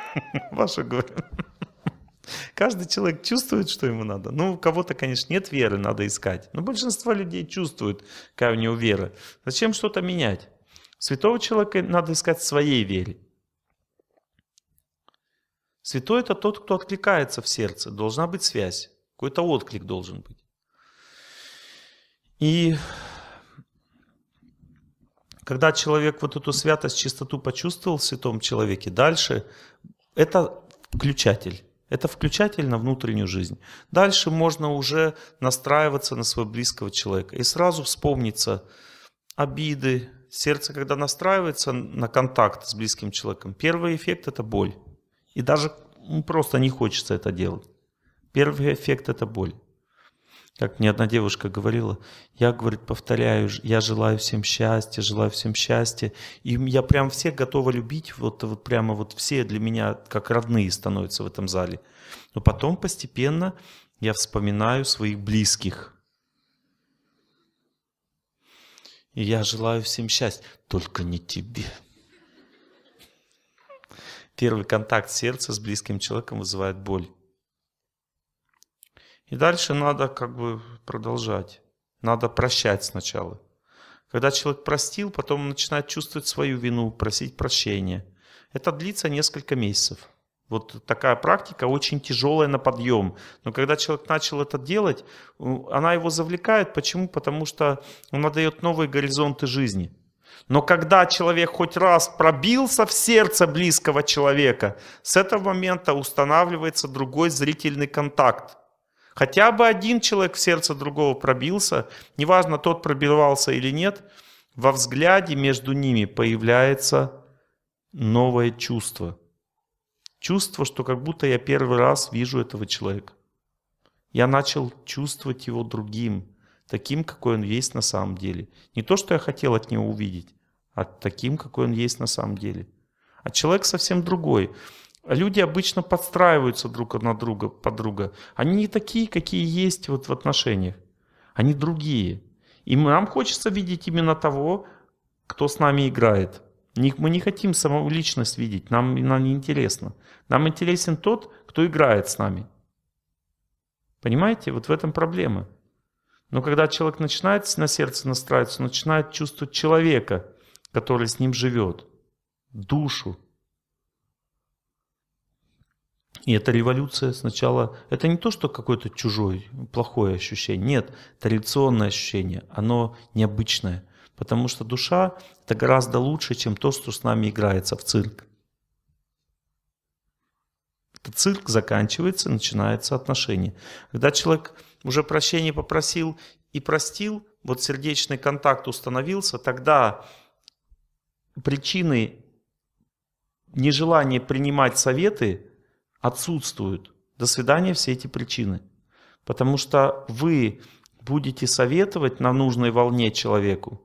Вашу, говорю. Каждый человек чувствует, что ему надо. Ну, у кого-то, конечно, нет веры, надо искать. Но большинство людей чувствует, какая у него вера. Зачем что-то менять? Святого человека надо искать в своей вере. Святой – это тот, кто откликается в сердце. Должна быть связь. Какой-то отклик должен быть. И когда человек вот эту святость, чистоту почувствовал в святом человеке, дальше это включатель. Это включатель на внутреннюю жизнь. Дальше можно уже настраиваться на своего близкого человека. И сразу вспомнится обиды. Сердце, когда настраивается на контакт с близким человеком, первый эффект – это боль. И даже просто не хочется это делать. Первый эффект – это боль. Как мне одна девушка говорила, я, говорит, повторяю, я желаю всем счастья, желаю всем счастья. И я прям всех готова любить, вот, вот прямо вот все для меня как родные становятся в этом зале. Но потом постепенно я вспоминаю своих близких. И я желаю всем счастья, только не тебе. Первый контакт сердца с близким человеком вызывает боль. И дальше надо как бы продолжать. Надо прощать сначала. Когда человек простил, потом он начинает чувствовать свою вину, просить прощения. Это длится несколько месяцев. Вот такая практика очень тяжелая на подъем. Но когда человек начал это делать, она его завлекает. Почему? Потому что она дает новые горизонты жизни. Но когда человек хоть раз пробился в сердце близкого человека, с этого момента устанавливается другой зрительный контакт. Хотя бы один человек в сердце другого пробился, неважно, тот пробивался или нет, во взгляде между ними появляется новое чувство. Чувство, что как будто я первый раз вижу этого человека. Я начал чувствовать его другим таким, какой он есть на самом деле. Не то, что я хотел от него увидеть, а таким, какой он есть на самом деле. А человек совсем другой. Люди обычно подстраиваются друг на друга, под друга. Они не такие, какие есть вот в отношениях. Они другие. И нам хочется видеть именно того, кто с нами играет. Мы не хотим саму личность видеть, нам, нам не интересно. Нам интересен тот, кто играет с нами. Понимаете, вот в этом проблема. Но когда человек начинает на сердце настраиваться, начинает чувствовать человека, который с ним живет, душу. И эта революция сначала, это не то, что какое-то чужое, плохое ощущение, нет, традиционное ощущение, оно необычное, потому что душа это гораздо лучше, чем то, что с нами играется в цирк. Этот цирк заканчивается, начинается отношение. Когда человек уже прощение попросил и простил, вот сердечный контакт установился, тогда причины нежелания принимать советы отсутствуют. До свидания все эти причины. Потому что вы будете советовать на нужной волне человеку,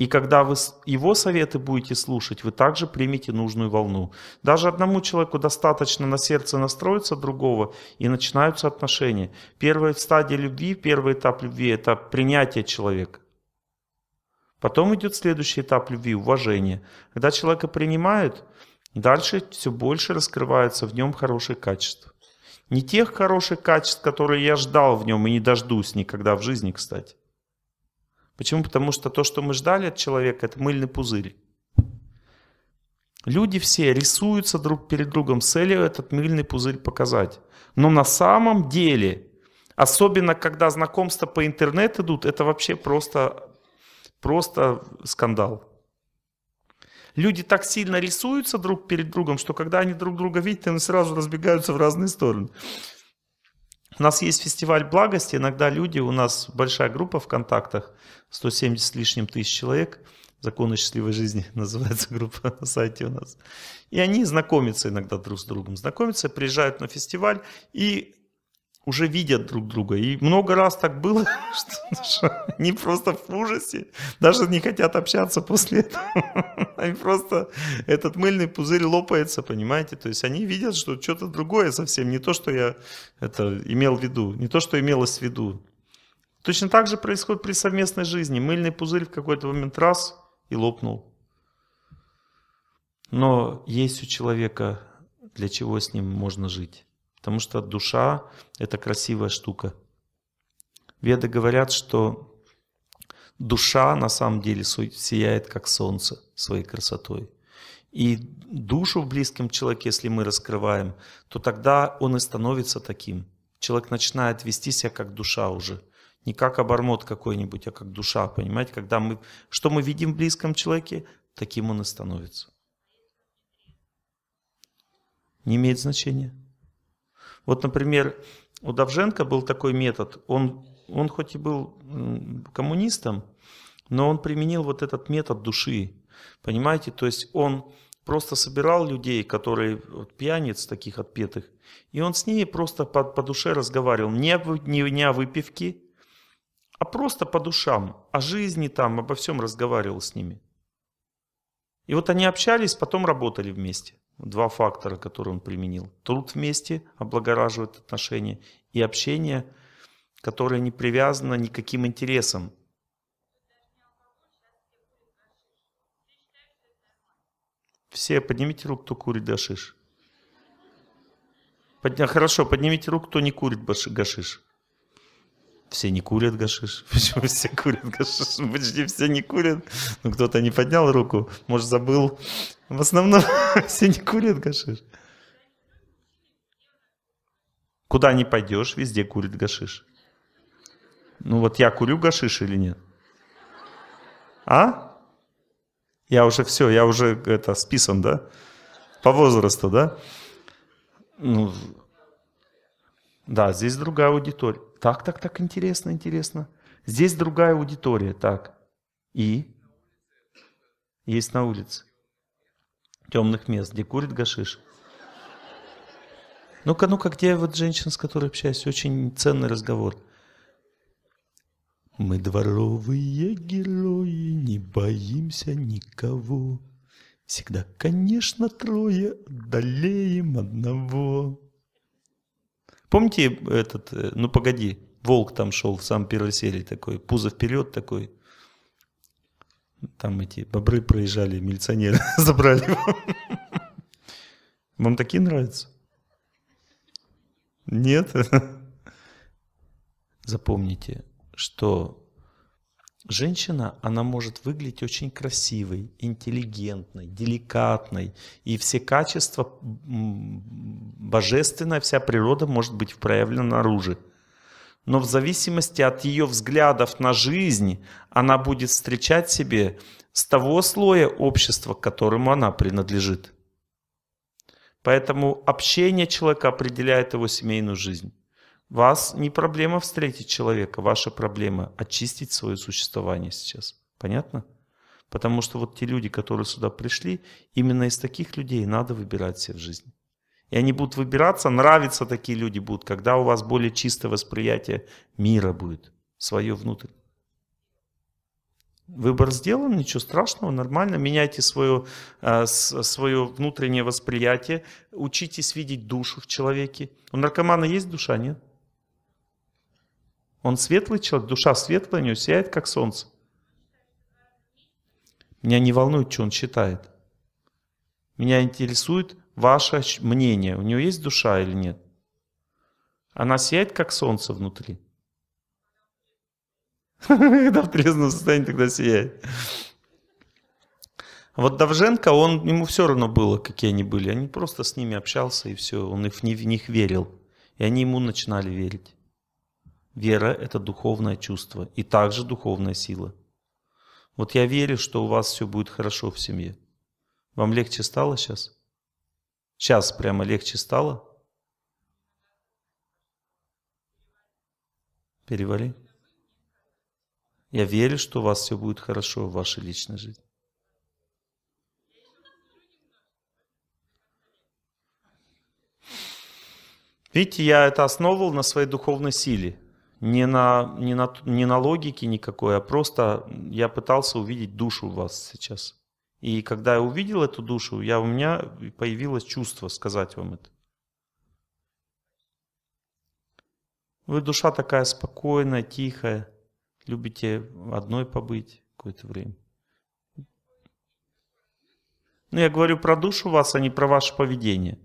и когда вы его советы будете слушать, вы также примете нужную волну. Даже одному человеку достаточно на сердце настроиться другого, и начинаются отношения. Первая стадия любви, первый этап любви – это принятие человека. Потом идет следующий этап любви – уважение. Когда человека принимают, дальше все больше раскрывается в нем хорошие качества. Не тех хороших качеств, которые я ждал в нем и не дождусь никогда в жизни, кстати. Почему? Потому что то, что мы ждали от человека, это мыльный пузырь. Люди все рисуются друг перед другом с целью этот мыльный пузырь показать. Но на самом деле, особенно когда знакомства по интернету идут, это вообще просто, просто скандал. Люди так сильно рисуются друг перед другом, что когда они друг друга видят, они сразу разбегаются в разные стороны. У нас есть фестиваль благости, иногда люди, у нас большая группа в контактах, 170 с лишним тысяч человек, «Законы счастливой жизни» называется группа на сайте у нас. И они знакомятся иногда друг с другом, знакомятся, приезжают на фестиваль и уже видят друг друга. И много раз так было, что они просто в ужасе, даже не хотят общаться после этого. Они просто, этот мыльный пузырь лопается, понимаете? То есть они видят, что что-то другое совсем, не то, что я это имел в виду, не то, что имелось в виду. Точно так же происходит при совместной жизни. Мыльный пузырь в какой-то момент раз и лопнул. Но есть у человека, для чего с ним можно жить. Потому что душа — это красивая штука. Веды говорят, что душа на самом деле сияет как солнце своей красотой. И душу в близком человеке, если мы раскрываем, то тогда он и становится таким. Человек начинает вести себя как душа уже. Не как обормот какой-нибудь, а как душа, понимаете? Когда мы, что мы видим в близком человеке, таким он и становится. Не имеет значения. Вот, например, у Давженко был такой метод. Он, он хоть и был коммунистом, но он применил вот этот метод души. Понимаете, то есть он просто собирал людей, которые вот, пьяниц таких отпетых, и он с ними просто по, по душе разговаривал. Не, об, не, не о выпивке, а просто по душам, о жизни там, обо всем разговаривал с ними. И вот они общались, потом работали вместе. Два фактора, которые он применил. Труд вместе облагораживает отношения и общение, которое не привязано никаким интересам. Все поднимите руку, кто курит гашиш. Подня... Хорошо, поднимите руку, кто не курит гашиш все не курят гашиш. Почему все курят гашиш? «Ну, почти все не курят. Ну, кто-то не поднял руку, может, забыл. В основном все не курят гашиш. Куда не пойдешь, везде курит гашиш. Ну вот я курю гашиш или нет? А? Я уже все, я уже это списан, да? По возрасту, да? Ну, да, здесь другая аудитория. Так, так, так, интересно, интересно. Здесь другая аудитория, так. И? Есть на улице. Темных мест, где курит гашиш. Ну-ка, ну-ка, где я вот женщина, с которой общаюсь? Очень ценный разговор. Мы дворовые герои, не боимся никого. Всегда, конечно, трое, одолеем одного. Помните этот, э, ну погоди, волк там шел в самом первой серии такой, пузо вперед такой. Там эти бобры проезжали, милиционеры забрали его. Вам такие нравятся? Нет? Запомните, что Женщина, она может выглядеть очень красивой, интеллигентной, деликатной. И все качества божественная, вся природа может быть проявлена наружу. Но в зависимости от ее взглядов на жизнь, она будет встречать себе с того слоя общества, к которому она принадлежит. Поэтому общение человека определяет его семейную жизнь. Вас не проблема встретить человека, ваша проблема очистить свое существование сейчас. Понятно? Потому что вот те люди, которые сюда пришли, именно из таких людей надо выбирать себе в жизни. И они будут выбираться, нравятся такие люди будут, когда у вас более чистое восприятие мира будет, свое внутреннее. Выбор сделан, ничего страшного, нормально. Меняйте свое, э, свое внутреннее восприятие, учитесь видеть душу в человеке. У наркомана есть душа, нет? Он светлый человек, душа светлая, у него сияет, как солнце. Меня не волнует, что он считает. Меня интересует ваше мнение. У него есть душа или нет? Она сияет, как солнце внутри. Когда в трезвом состоянии, тогда сияет. Вот Давженко, он, ему все равно было, какие они были. Они просто с ними общался, и все. Он их, в них верил. И они ему начинали верить. Вера – это духовное чувство и также духовная сила. Вот я верю, что у вас все будет хорошо в семье. Вам легче стало сейчас? Сейчас прямо легче стало? Перевали. Я верю, что у вас все будет хорошо в вашей личной жизни. Видите, я это основывал на своей духовной силе не на, не на, не на логике никакой, а просто я пытался увидеть душу в вас сейчас. И когда я увидел эту душу, я, у меня появилось чувство сказать вам это. Вы душа такая спокойная, тихая, любите одной побыть какое-то время. Ну, я говорю про душу вас, а не про ваше поведение.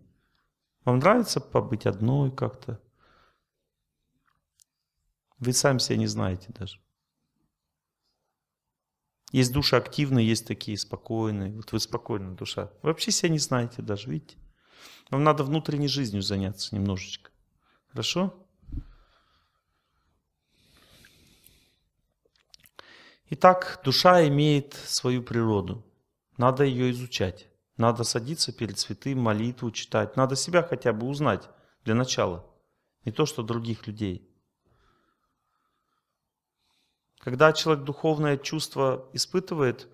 Вам нравится побыть одной как-то? Вы сами себя не знаете даже. Есть души активные, есть такие спокойные. Вот вы спокойная душа. Вы вообще себя не знаете даже, видите? Вам надо внутренней жизнью заняться немножечко. Хорошо? Итак, душа имеет свою природу. Надо ее изучать. Надо садиться перед святым, молитву читать. Надо себя хотя бы узнать для начала. Не то, что других людей. Когда человек духовное чувство испытывает,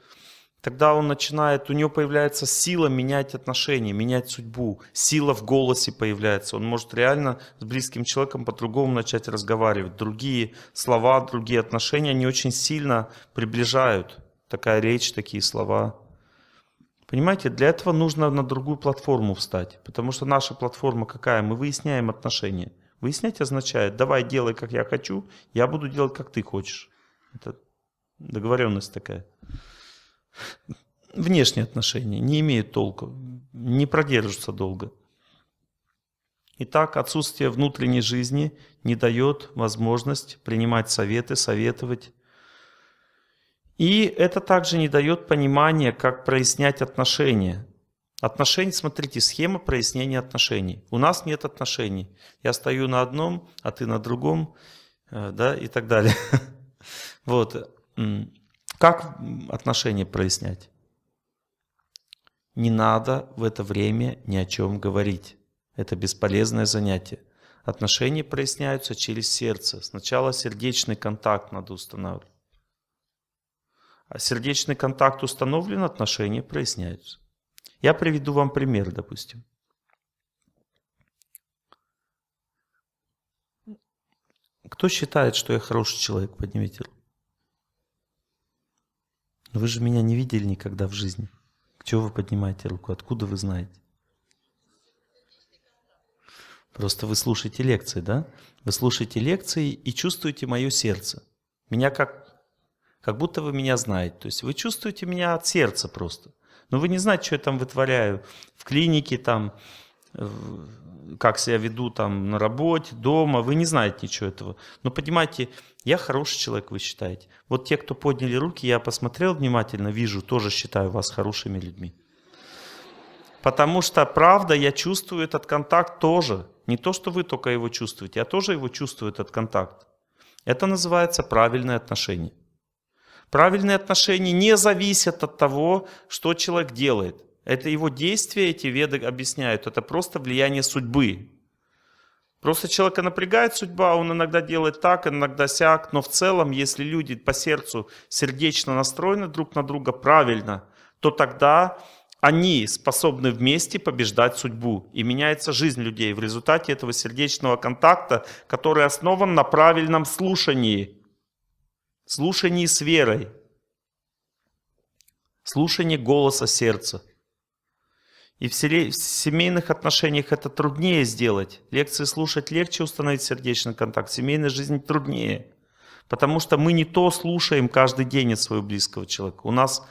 тогда он начинает, у него появляется сила менять отношения, менять судьбу, сила в голосе появляется. Он может реально с близким человеком по-другому начать разговаривать. Другие слова, другие отношения, они очень сильно приближают. Такая речь, такие слова. Понимаете, для этого нужно на другую платформу встать, потому что наша платформа какая? Мы выясняем отношения. Выяснять означает, давай делай, как я хочу, я буду делать, как ты хочешь. Это договоренность такая. Внешние отношения не имеют толку, не продержатся долго. Итак, отсутствие внутренней жизни не дает возможность принимать советы, советовать. И это также не дает понимания, как прояснять отношения. Отношения, смотрите, схема прояснения отношений. У нас нет отношений. Я стою на одном, а ты на другом, э, да, и так далее. Вот. Как отношения прояснять? Не надо в это время ни о чем говорить. Это бесполезное занятие. Отношения проясняются через сердце. Сначала сердечный контакт надо устанавливать. А сердечный контакт установлен, отношения проясняются. Я приведу вам пример, допустим. Кто считает, что я хороший человек? Поднимите руку. Но вы же меня не видели никогда в жизни. Чего вы поднимаете руку? Откуда вы знаете? Просто вы слушаете лекции, да? Вы слушаете лекции и чувствуете мое сердце. Меня как, как будто вы меня знаете. То есть вы чувствуете меня от сердца просто. Но вы не знаете, что я там вытворяю в клинике, там, как себя веду там на работе, дома, вы не знаете ничего этого. Но понимаете, я хороший человек, вы считаете. Вот те, кто подняли руки, я посмотрел внимательно, вижу, тоже считаю вас хорошими людьми. Потому что, правда, я чувствую этот контакт тоже. Не то, что вы только его чувствуете, я тоже его чувствую, этот контакт. Это называется правильное отношение. Правильные отношения не зависят от того, что человек делает – это его действия, эти веды объясняют. Это просто влияние судьбы. Просто человека напрягает судьба, он иногда делает так, иногда сяк, но в целом, если люди по сердцу сердечно настроены друг на друга правильно, то тогда они способны вместе побеждать судьбу. И меняется жизнь людей в результате этого сердечного контакта, который основан на правильном слушании. Слушании с верой. Слушании голоса сердца. И в, семейных отношениях это труднее сделать. Лекции слушать легче, установить сердечный контакт. В семейной жизни труднее. Потому что мы не то слушаем каждый день от своего близкого человека. У нас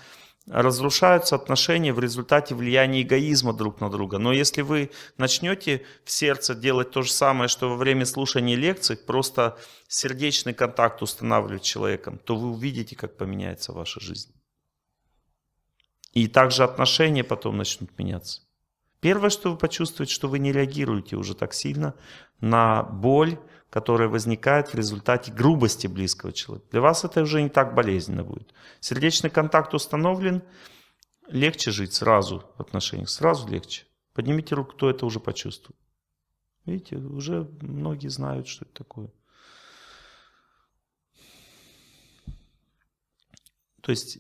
разрушаются отношения в результате влияния эгоизма друг на друга. Но если вы начнете в сердце делать то же самое, что во время слушания лекций, просто сердечный контакт устанавливать с человеком, то вы увидите, как поменяется ваша жизнь. И также отношения потом начнут меняться. Первое, что вы почувствуете, что вы не реагируете уже так сильно на боль, которая возникает в результате грубости близкого человека. Для вас это уже не так болезненно будет. Сердечный контакт установлен, легче жить сразу в отношениях, сразу легче. Поднимите руку, кто это уже почувствовал. Видите, уже многие знают, что это такое. То есть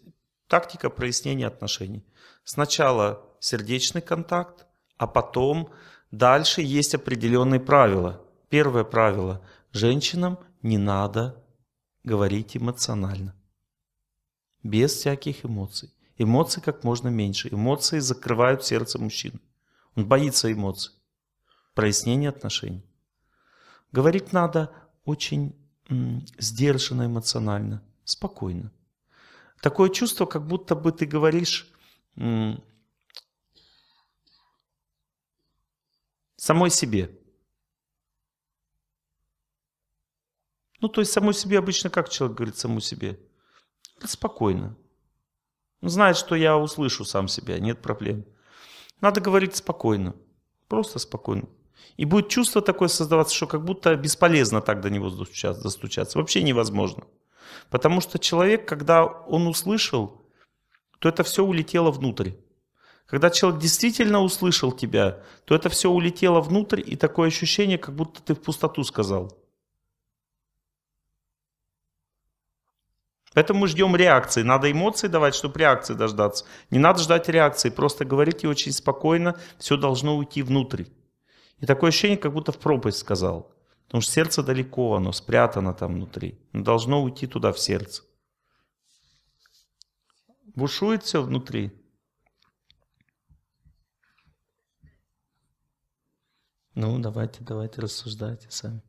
Тактика прояснения отношений. Сначала сердечный контакт, а потом дальше есть определенные правила. Первое правило. Женщинам не надо говорить эмоционально. Без всяких эмоций. Эмоций как можно меньше. Эмоции закрывают сердце мужчин. Он боится эмоций. Прояснение отношений. Говорить надо очень м, сдержанно, эмоционально, спокойно. Такое чувство, как будто бы ты говоришь самой себе. Ну, то есть самой себе обычно как человек говорит саму себе? Спокойно. Ну, знает, что я услышу сам себя, нет проблем. Надо говорить спокойно, просто спокойно. И будет чувство такое создаваться, что как будто бесполезно так до него достучаться. достучаться. Вообще невозможно. Потому что человек, когда он услышал, то это все улетело внутрь. Когда человек действительно услышал тебя, то это все улетело внутрь, и такое ощущение, как будто ты в пустоту сказал. Поэтому мы ждем реакции. Надо эмоции давать, чтобы реакции дождаться. Не надо ждать реакции, просто говорите очень спокойно, все должно уйти внутрь. И такое ощущение, как будто в пропасть сказал. Потому что сердце далеко, оно спрятано там внутри. Оно должно уйти туда, в сердце. Бушует все внутри. Ну, давайте, давайте, рассуждайте сами.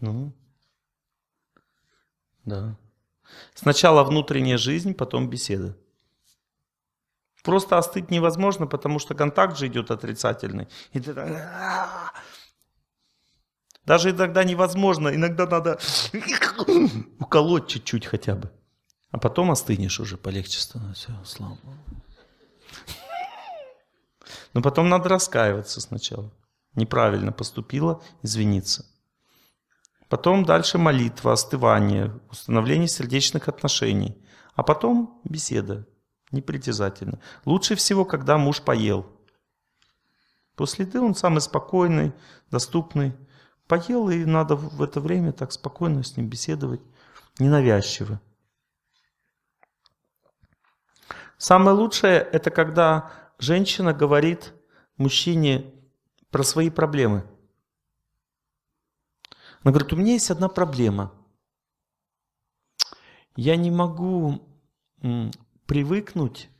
Ну, да. Сначала внутренняя жизнь, потом беседа. Просто остыть невозможно, потому что контакт же идет отрицательный. И ты так... Даже иногда невозможно, иногда надо уколоть чуть-чуть хотя бы. А потом остынешь уже, полегче становится. слава Богу. Но потом надо раскаиваться сначала. Неправильно поступила, извиниться. Потом дальше молитва, остывание, установление сердечных отношений. А потом беседа, непритязательно. Лучше всего, когда муж поел. После еды он самый спокойный, доступный. Поел, и надо в это время так спокойно с ним беседовать, ненавязчиво. Самое лучшее – это когда женщина говорит мужчине про свои проблемы. Она говорит, у меня есть одна проблема. Я не могу привыкнуть,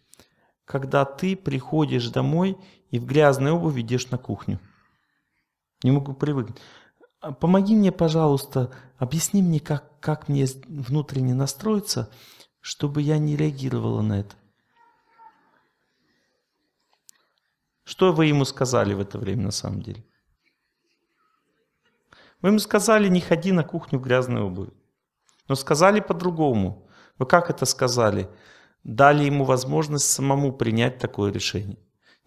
когда ты приходишь домой и в грязной обуви идешь на кухню. Не могу привыкнуть. А, помоги мне, пожалуйста, объясни мне, как, как мне внутренне настроиться, чтобы я не реагировала на это. Что вы ему сказали в это время на самом деле? Вы ему сказали, не ходи на кухню в грязной обуви. Но сказали по-другому. Вы как это сказали? дали ему возможность самому принять такое решение.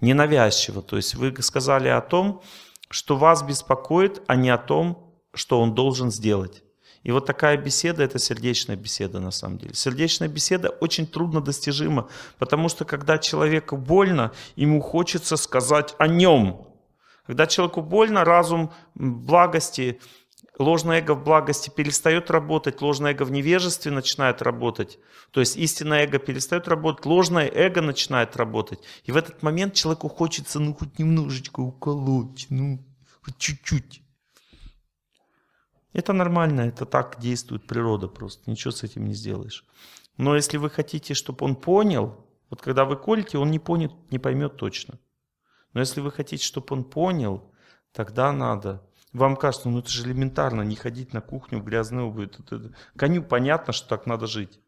Ненавязчиво. То есть вы сказали о том, что вас беспокоит, а не о том, что он должен сделать. И вот такая беседа – это сердечная беседа на самом деле. Сердечная беседа очень трудно достижима, потому что когда человеку больно, ему хочется сказать о нем. Когда человеку больно, разум благости ложное эго в благости перестает работать, ложное эго в невежестве начинает работать. То есть истинное эго перестает работать, ложное эго начинает работать. И в этот момент человеку хочется ну хоть немножечко уколоть, ну хоть чуть-чуть. Это нормально, это так действует природа просто, ничего с этим не сделаешь. Но если вы хотите, чтобы он понял, вот когда вы колите, он не, понят, не поймет точно. Но если вы хотите, чтобы он понял, тогда надо – вам кажется, ну это же элементарно, не ходить на кухню в грязной обуви. Коню понятно, что так надо жить.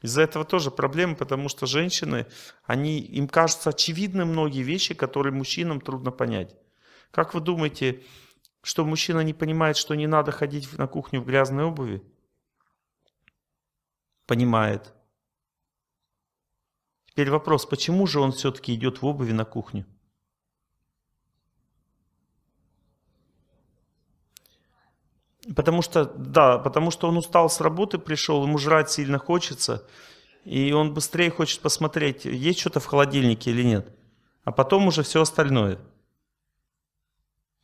Из-за этого тоже проблема, потому что женщины, они, им кажутся очевидны многие вещи, которые мужчинам трудно понять. Как вы думаете, что мужчина не понимает, что не надо ходить на кухню в грязной обуви? Понимает. Теперь вопрос, почему же он все-таки идет в обуви на кухню? Потому что, да, потому что он устал с работы, пришел, ему жрать сильно хочется, и он быстрее хочет посмотреть, есть что-то в холодильнике или нет. А потом уже все остальное.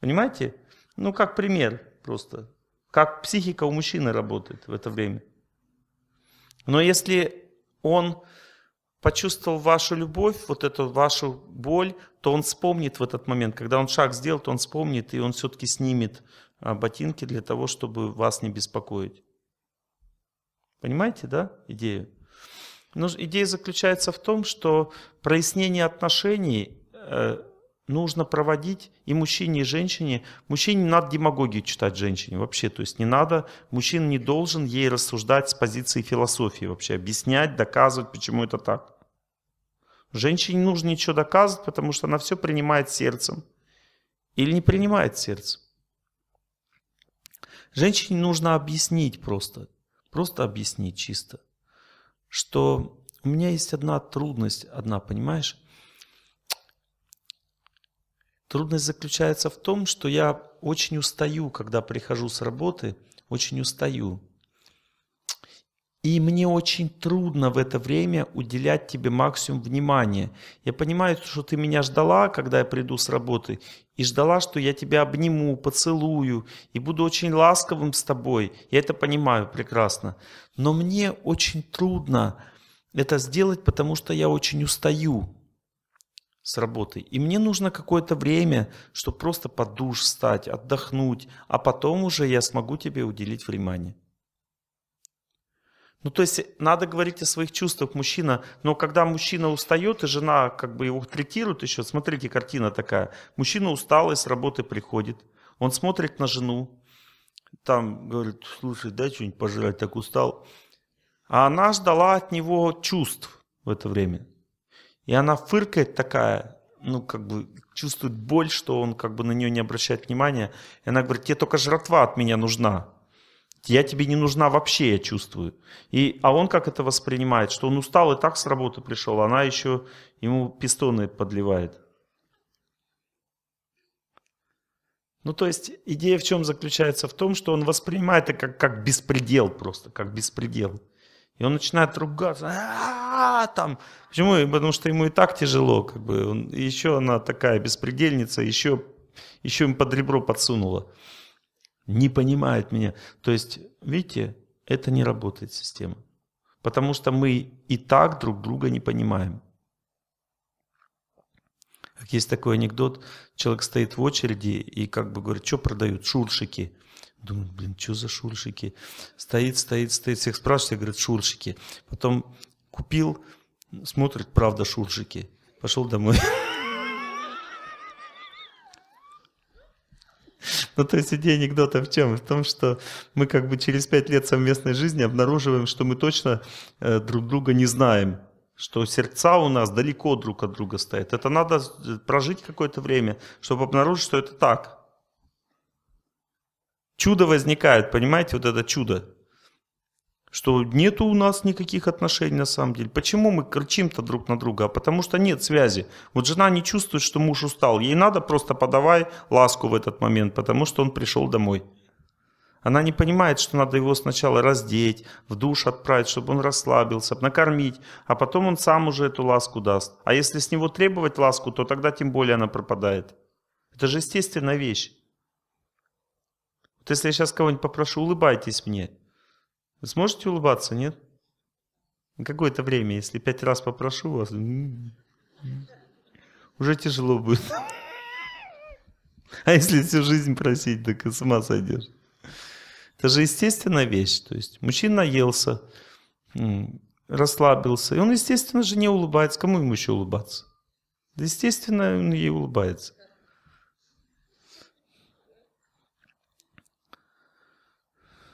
Понимаете? Ну, как пример просто. Как психика у мужчины работает в это время. Но если он почувствовал вашу любовь, вот эту вашу боль, то он вспомнит в этот момент, когда он шаг сделал, то он вспомнит, и он все-таки снимет а, ботинки для того, чтобы вас не беспокоить. Понимаете, да, идею? Но идея заключается в том, что прояснение отношений э, нужно проводить и мужчине, и женщине. Мужчине не надо демагогию читать женщине вообще, то есть не надо, мужчина не должен ей рассуждать с позиции философии вообще, объяснять, доказывать, почему это так. Женщине нужно ничего доказывать, потому что она все принимает сердцем или не принимает сердцем. Женщине нужно объяснить просто, просто объяснить чисто, что у меня есть одна трудность, одна, понимаешь? Трудность заключается в том, что я очень устаю, когда прихожу с работы, очень устаю. И мне очень трудно в это время уделять тебе максимум внимания. Я понимаю, что ты меня ждала, когда я приду с работы, и ждала, что я тебя обниму, поцелую, и буду очень ласковым с тобой. Я это понимаю прекрасно. Но мне очень трудно это сделать, потому что я очень устаю с работы. И мне нужно какое-то время, чтобы просто под душ встать, отдохнуть, а потом уже я смогу тебе уделить внимание. Ну, то есть надо говорить о своих чувствах мужчина. Но когда мужчина устает, и жена как бы его третирует еще, смотрите, картина такая. Мужчина усталый, с работы приходит. Он смотрит на жену, там говорит, слушай, дай что-нибудь пожрать, так устал. А она ждала от него чувств в это время. И она фыркает такая, ну, как бы чувствует боль, что он как бы на нее не обращает внимания. И она говорит, тебе только жратва от меня нужна я тебе не нужна вообще, я чувствую. И, а он как это воспринимает, что он устал и так с работы пришел, а она еще ему пистоны подливает. Ну, то есть идея в чем заключается? В том, что он воспринимает это как, как беспредел просто, как беспредел. И он начинает ругаться. А-а-а, там. Почему? Потому что ему и так тяжело. Как бы. он, еще она такая беспредельница, еще, еще им под ребро подсунула не понимает меня. То есть, видите, это не работает система. Потому что мы и так друг друга не понимаем. Как есть такой анекдот, человек стоит в очереди и как бы говорит, что продают? Шуршики. Думаю, блин, что за шуршики? Стоит, стоит, стоит, всех спрашивает, говорит, шуршики. Потом купил, смотрит, правда, шуршики. Пошел домой. Ну, то есть идея анекдота в чем? В том, что мы как бы через пять лет совместной жизни обнаруживаем, что мы точно э, друг друга не знаем, что сердца у нас далеко друг от друга стоят. Это надо э, прожить какое-то время, чтобы обнаружить, что это так. Чудо возникает, понимаете, вот это чудо что нет у нас никаких отношений на самом деле. Почему мы кричим-то друг на друга? А потому что нет связи. Вот жена не чувствует, что муж устал. Ей надо просто подавай ласку в этот момент, потому что он пришел домой. Она не понимает, что надо его сначала раздеть, в душ отправить, чтобы он расслабился, накормить, а потом он сам уже эту ласку даст. А если с него требовать ласку, то тогда тем более она пропадает. Это же естественная вещь. Вот если я сейчас кого-нибудь попрошу, улыбайтесь мне. Вы сможете улыбаться, нет? Какое-то время, если пять раз попрошу вас, уже тяжело будет. А если всю жизнь просить, так и с ума сойдешь. Это же естественная вещь. То есть мужчина елся, расслабился, и он, естественно же, не улыбается. Кому ему еще улыбаться? естественно, он ей улыбается.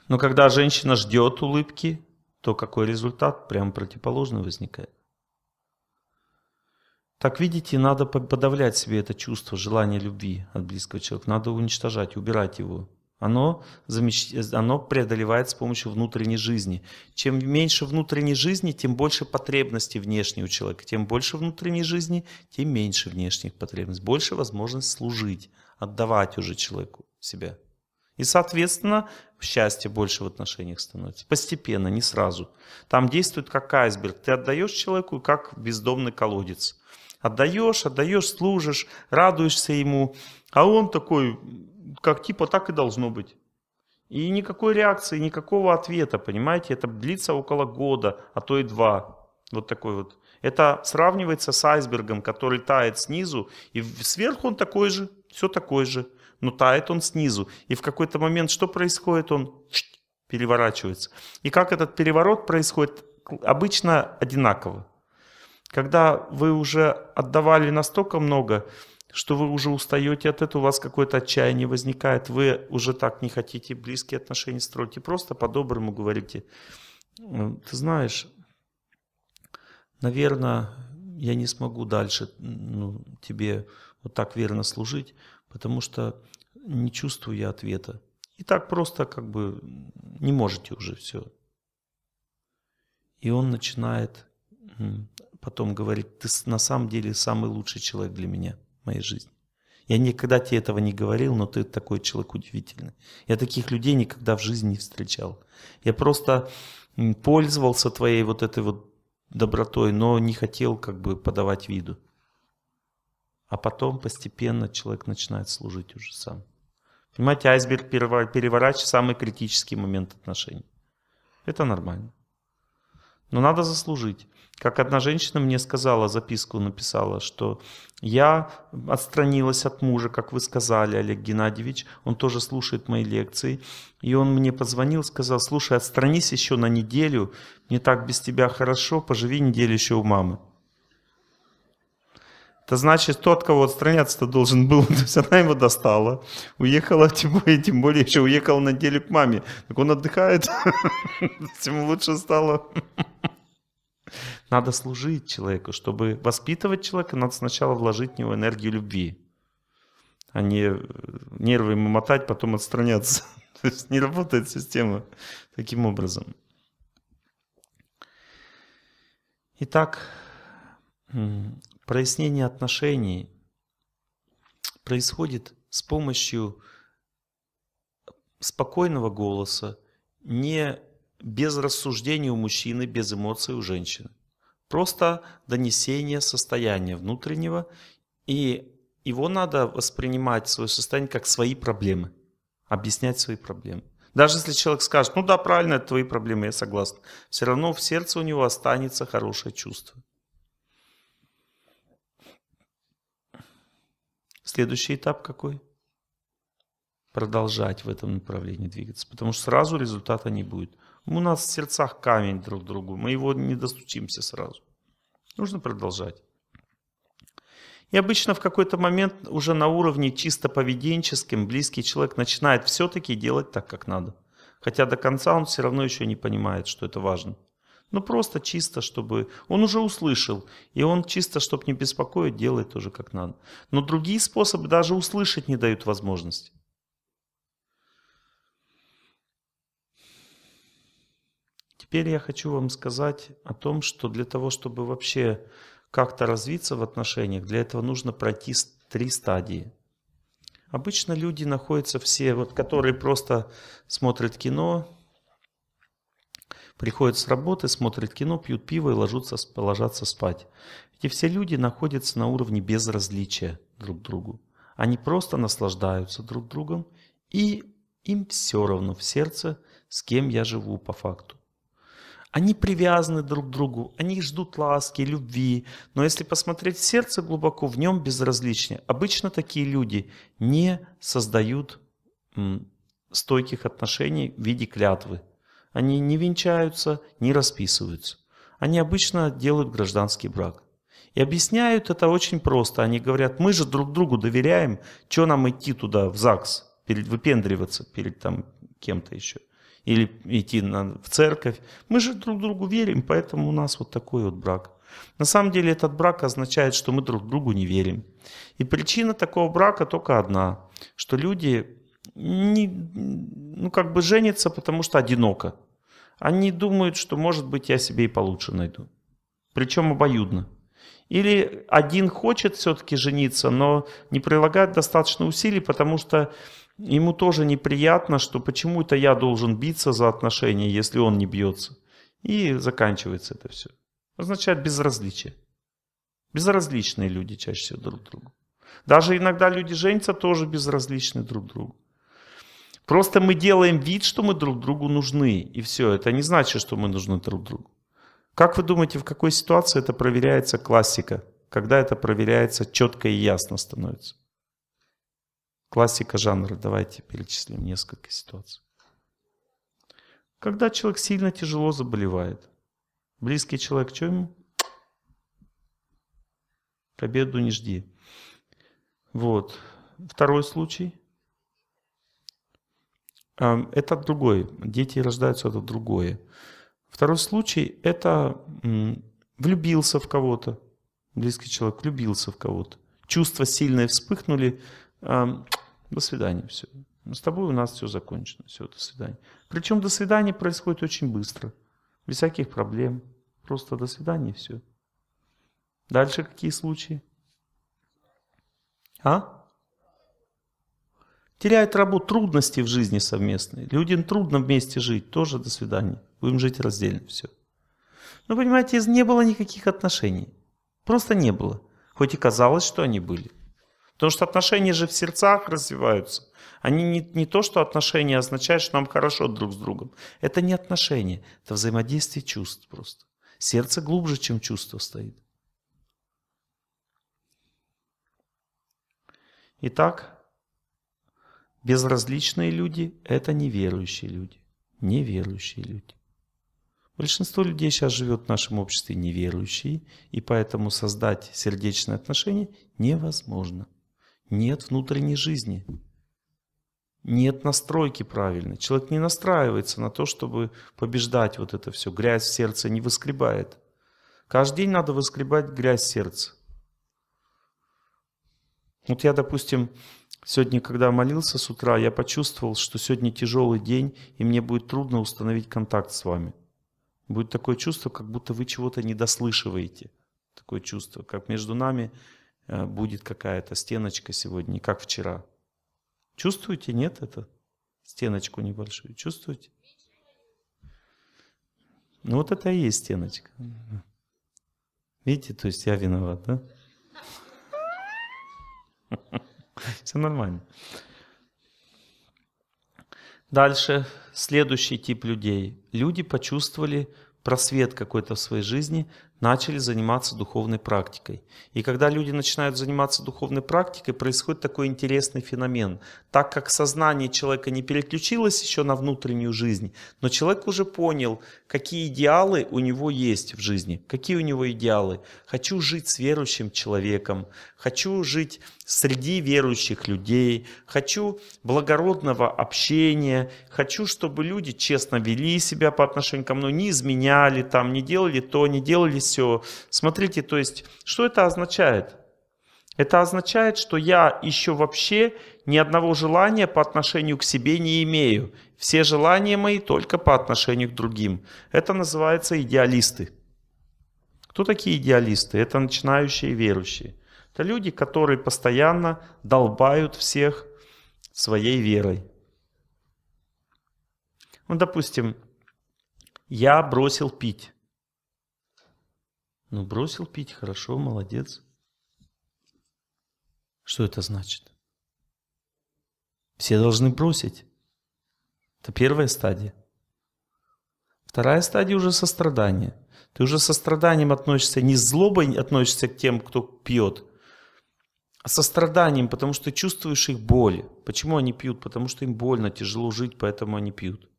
Но когда женщина ждет улыбки, то какой результат? Прямо противоположный возникает. Так видите, надо подавлять себе это чувство, желание любви от близкого человека. Надо уничтожать, убирать его. Оно, замещ... оно преодолевает с помощью внутренней жизни. Чем меньше внутренней жизни, тем больше потребностей внешней у человека. Тем больше внутренней жизни, тем меньше внешних потребностей. Больше возможность служить, отдавать уже человеку себя. И, соответственно, счастье больше в отношениях становится. Постепенно, не сразу. Там действует как айсберг. Ты отдаешь человеку, как бездомный колодец. Отдаешь, отдаешь, служишь, радуешься ему. А он такой, как типа так и должно быть. И никакой реакции, никакого ответа, понимаете, это длится около года, а то и два. Вот такой вот. Это сравнивается с айсбергом, который тает снизу, и сверху он такой же, все такой же но тает он снизу. И в какой-то момент что происходит? Он переворачивается. И как этот переворот происходит? Обычно одинаково. Когда вы уже отдавали настолько много, что вы уже устаете от этого, у вас какое-то отчаяние возникает, вы уже так не хотите близкие отношения строить, и просто по-доброму говорите, ну, ты знаешь, наверное, я не смогу дальше ну, тебе вот так верно служить, потому что не чувствую я ответа. И так просто как бы не можете уже все. И он начинает потом говорить, ты на самом деле самый лучший человек для меня в моей жизни. Я никогда тебе этого не говорил, но ты такой человек удивительный. Я таких людей никогда в жизни не встречал. Я просто пользовался твоей вот этой вот добротой, но не хотел как бы подавать виду а потом постепенно человек начинает служить уже сам. Понимаете, айсберг переворачивает самый критический момент отношений. Это нормально. Но надо заслужить. Как одна женщина мне сказала, записку написала, что я отстранилась от мужа, как вы сказали, Олег Геннадьевич, он тоже слушает мои лекции. И он мне позвонил, сказал, слушай, отстранись еще на неделю, мне так без тебя хорошо, поживи неделю еще у мамы. Это значит, тот, кого отстраняться-то должен был, то есть она его достала, уехала, тем более, тем более еще уехала на деле к маме. Так он отдыхает, тем лучше стало. Надо служить человеку. Чтобы воспитывать человека, надо сначала вложить в него энергию любви, а не э, нервы ему мотать, потом отстраняться. То есть не работает система таким образом. Итак, прояснение отношений происходит с помощью спокойного голоса, не без рассуждений у мужчины, без эмоций у женщины. Просто донесение состояния внутреннего, и его надо воспринимать, свое состояние, как свои проблемы, объяснять свои проблемы. Даже если человек скажет, ну да, правильно, это твои проблемы, я согласен, все равно в сердце у него останется хорошее чувство. Следующий этап какой? Продолжать в этом направлении двигаться, потому что сразу результата не будет. У нас в сердцах камень друг к другу, мы его не достучимся сразу. Нужно продолжать. И обычно в какой-то момент уже на уровне чисто поведенческим близкий человек начинает все-таки делать так, как надо. Хотя до конца он все равно еще не понимает, что это важно. Ну просто чисто, чтобы... Он уже услышал, и он чисто, чтобы не беспокоить, делает тоже как надо. Но другие способы даже услышать не дают возможности. Теперь я хочу вам сказать о том, что для того, чтобы вообще как-то развиться в отношениях, для этого нужно пройти три стадии. Обычно люди находятся все, вот, которые просто смотрят кино, приходят с работы, смотрят кино, пьют пиво и ложатся, ложатся спать. Эти все люди находятся на уровне безразличия друг к другу. Они просто наслаждаются друг другом, и им все равно в сердце, с кем я живу по факту. Они привязаны друг к другу, они ждут ласки, любви, но если посмотреть в сердце глубоко, в нем безразличие. Обычно такие люди не создают стойких отношений в виде клятвы. Они не венчаются, не расписываются. Они обычно делают гражданский брак. И объясняют это очень просто. Они говорят, мы же друг другу доверяем, что нам идти туда, в ЗАГС, перед, выпендриваться перед там кем-то еще. Или идти на, в церковь. Мы же друг другу верим, поэтому у нас вот такой вот брак. На самом деле этот брак означает, что мы друг другу не верим. И причина такого брака только одна, что люди не, ну как бы женятся, потому что одиноко они думают, что, может быть, я себе и получше найду. Причем обоюдно. Или один хочет все-таки жениться, но не прилагает достаточно усилий, потому что ему тоже неприятно, что почему это я должен биться за отношения, если он не бьется. И заканчивается это все. Означает безразличие. Безразличные люди чаще всего друг другу. Даже иногда люди женятся тоже безразличны друг другу. Просто мы делаем вид, что мы друг другу нужны, и все. Это не значит, что мы нужны друг другу. Как вы думаете, в какой ситуации это проверяется классика? Когда это проверяется четко и ясно становится? Классика жанра. Давайте перечислим несколько ситуаций. Когда человек сильно тяжело заболевает. Близкий человек, что ему? К не жди. Вот. Второй случай. Это другое. Дети рождаются, это другое. Второй случай – это влюбился в кого-то. Близкий человек влюбился в кого-то. Чувства сильные вспыхнули. До свидания, все. Ну, с тобой у нас все закончено. Все, до свидания. Причем до свидания происходит очень быстро. Без всяких проблем. Просто до свидания, все. Дальше какие случаи? А? теряют работу, трудности в жизни совместной, Людям трудно вместе жить, тоже до свидания. Будем жить раздельно, все. Ну, понимаете, не было никаких отношений. Просто не было. Хоть и казалось, что они были. Потому что отношения же в сердцах развиваются. Они не, не то, что отношения означают, что нам хорошо друг с другом. Это не отношения, это взаимодействие чувств просто. Сердце глубже, чем чувство стоит. Итак, Безразличные люди – это неверующие люди. Неверующие люди. Большинство людей сейчас живет в нашем обществе неверующие, и поэтому создать сердечные отношения невозможно. Нет внутренней жизни. Нет настройки правильной. Человек не настраивается на то, чтобы побеждать вот это все. Грязь в сердце не выскребает. Каждый день надо выскребать грязь сердца. Вот я, допустим, Сегодня, когда молился с утра, я почувствовал, что сегодня тяжелый день, и мне будет трудно установить контакт с вами. Будет такое чувство, как будто вы чего-то не дослышиваете, Такое чувство, как между нами э, будет какая-то стеночка сегодня, не как вчера. Чувствуете, нет, это? Стеночку небольшую. Чувствуете? Ну вот это и есть стеночка. Видите, то есть я виноват, да? Все нормально. Дальше, следующий тип людей. Люди почувствовали просвет какой-то в своей жизни, начали заниматься духовной практикой. И когда люди начинают заниматься духовной практикой, происходит такой интересный феномен. Так как сознание человека не переключилось еще на внутреннюю жизнь, но человек уже понял, какие идеалы у него есть в жизни, какие у него идеалы. Хочу жить с верующим человеком, хочу жить среди верующих людей, хочу благородного общения, хочу, чтобы люди честно вели себя по отношению ко мной, не изменяли там, не делали то, не делали все. Смотрите, то есть, что это означает? Это означает, что я еще вообще ни одного желания по отношению к себе не имею. Все желания мои только по отношению к другим. Это называется идеалисты. Кто такие идеалисты? Это начинающие верующие. Это люди, которые постоянно долбают всех своей верой. Ну, допустим, я бросил пить. Ну, бросил пить, хорошо, молодец. Что это значит? Все должны бросить. Это первая стадия. Вторая стадия уже сострадание. Ты уже состраданием относишься, не с злобой относишься к тем, кто пьет, а состраданием, потому что чувствуешь их боль. Почему они пьют? Потому что им больно, тяжело жить, поэтому они пьют.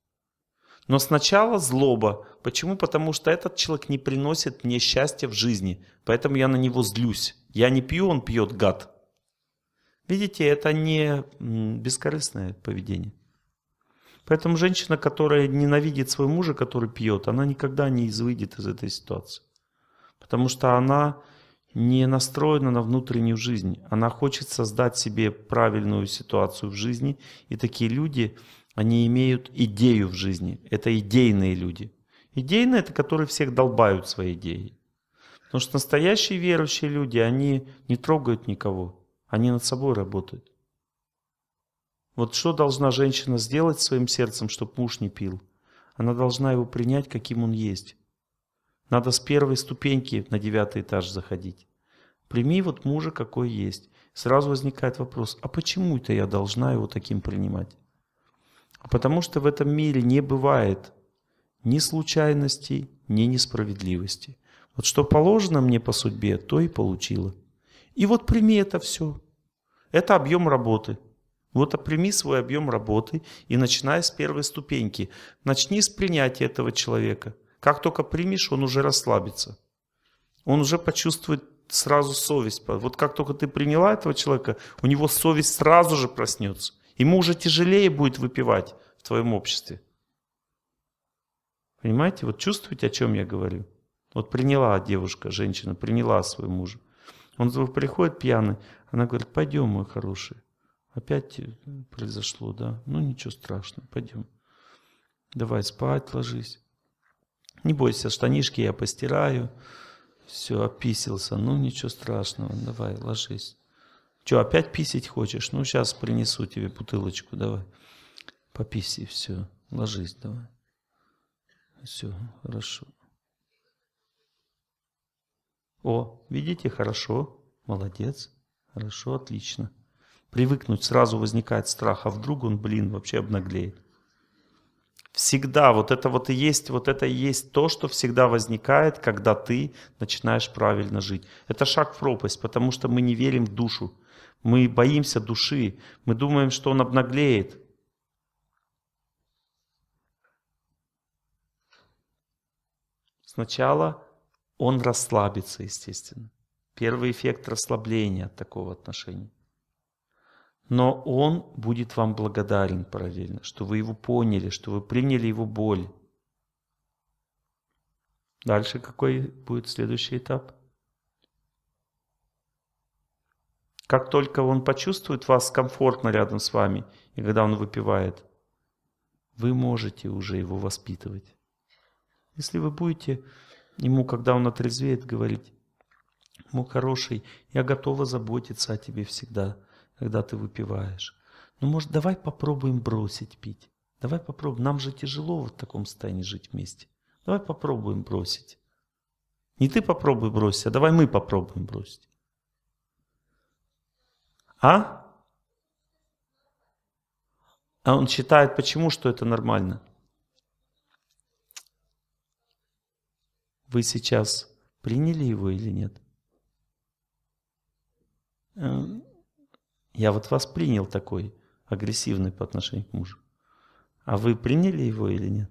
Но сначала злоба. Почему? Потому что этот человек не приносит мне счастья в жизни. Поэтому я на него злюсь. Я не пью, он пьет, гад. Видите, это не бескорыстное поведение. Поэтому женщина, которая ненавидит своего мужа, который пьет, она никогда не выйдет из этой ситуации. Потому что она не настроена на внутреннюю жизнь. Она хочет создать себе правильную ситуацию в жизни. И такие люди, они имеют идею в жизни. Это идейные люди. Идейные — это которые всех долбают своей идеей. Потому что настоящие верующие люди, они не трогают никого. Они над собой работают. Вот что должна женщина сделать своим сердцем, чтобы муж не пил? Она должна его принять, каким он есть. Надо с первой ступеньки на девятый этаж заходить. Прими вот мужа, какой есть. Сразу возникает вопрос, а почему это я должна его таким принимать? Потому что в этом мире не бывает ни случайностей, ни несправедливости. Вот что положено мне по судьбе, то и получила. И вот прими это все. Это объем работы. Вот прими свой объем работы и начинай с первой ступеньки. Начни с принятия этого человека. Как только примешь, он уже расслабится. Он уже почувствует сразу совесть. Вот как только ты приняла этого человека, у него совесть сразу же проснется. Ему уже тяжелее будет выпивать в твоем обществе. Понимаете, вот чувствуете, о чем я говорю? Вот приняла девушка, женщина, приняла своего мужа. Он приходит пьяный, она говорит, пойдем, мой хороший. Опять э, произошло, да? Ну ничего страшного, пойдем. Давай спать ложись. Не бойся, штанишки я постираю. Все, описился. Ну ничего страшного, давай ложись. Что опять писить хочешь? Ну, сейчас принесу тебе бутылочку, давай. Пописи, все. Ложись, давай. Все, хорошо. О, видите, хорошо. Молодец. Хорошо, отлично. Привыкнуть сразу возникает страх, а вдруг он, блин, вообще обнаглеет. Всегда вот это вот и есть, вот это и есть то, что всегда возникает, когда ты начинаешь правильно жить. Это шаг в пропасть, потому что мы не верим в душу. Мы боимся души, мы думаем, что он обнаглеет. Сначала он расслабится, естественно. Первый эффект расслабления от такого отношения. Но он будет вам благодарен параллельно, что вы его поняли, что вы приняли его боль. Дальше какой будет следующий этап? Как только он почувствует вас комфортно рядом с вами, и когда он выпивает, вы можете уже его воспитывать. Если вы будете ему, когда он отрезвеет, говорить, мой хороший, я готова заботиться о тебе всегда, когда ты выпиваешь. Ну, может, давай попробуем бросить пить. Давай попробуем. Нам же тяжело вот в таком состоянии жить вместе. Давай попробуем бросить. Не ты попробуй бросить, а давай мы попробуем бросить. А? А он считает, почему, что это нормально. Вы сейчас приняли его или нет? Эм, я вот вас принял такой, агрессивный по отношению к мужу. А вы приняли его или нет?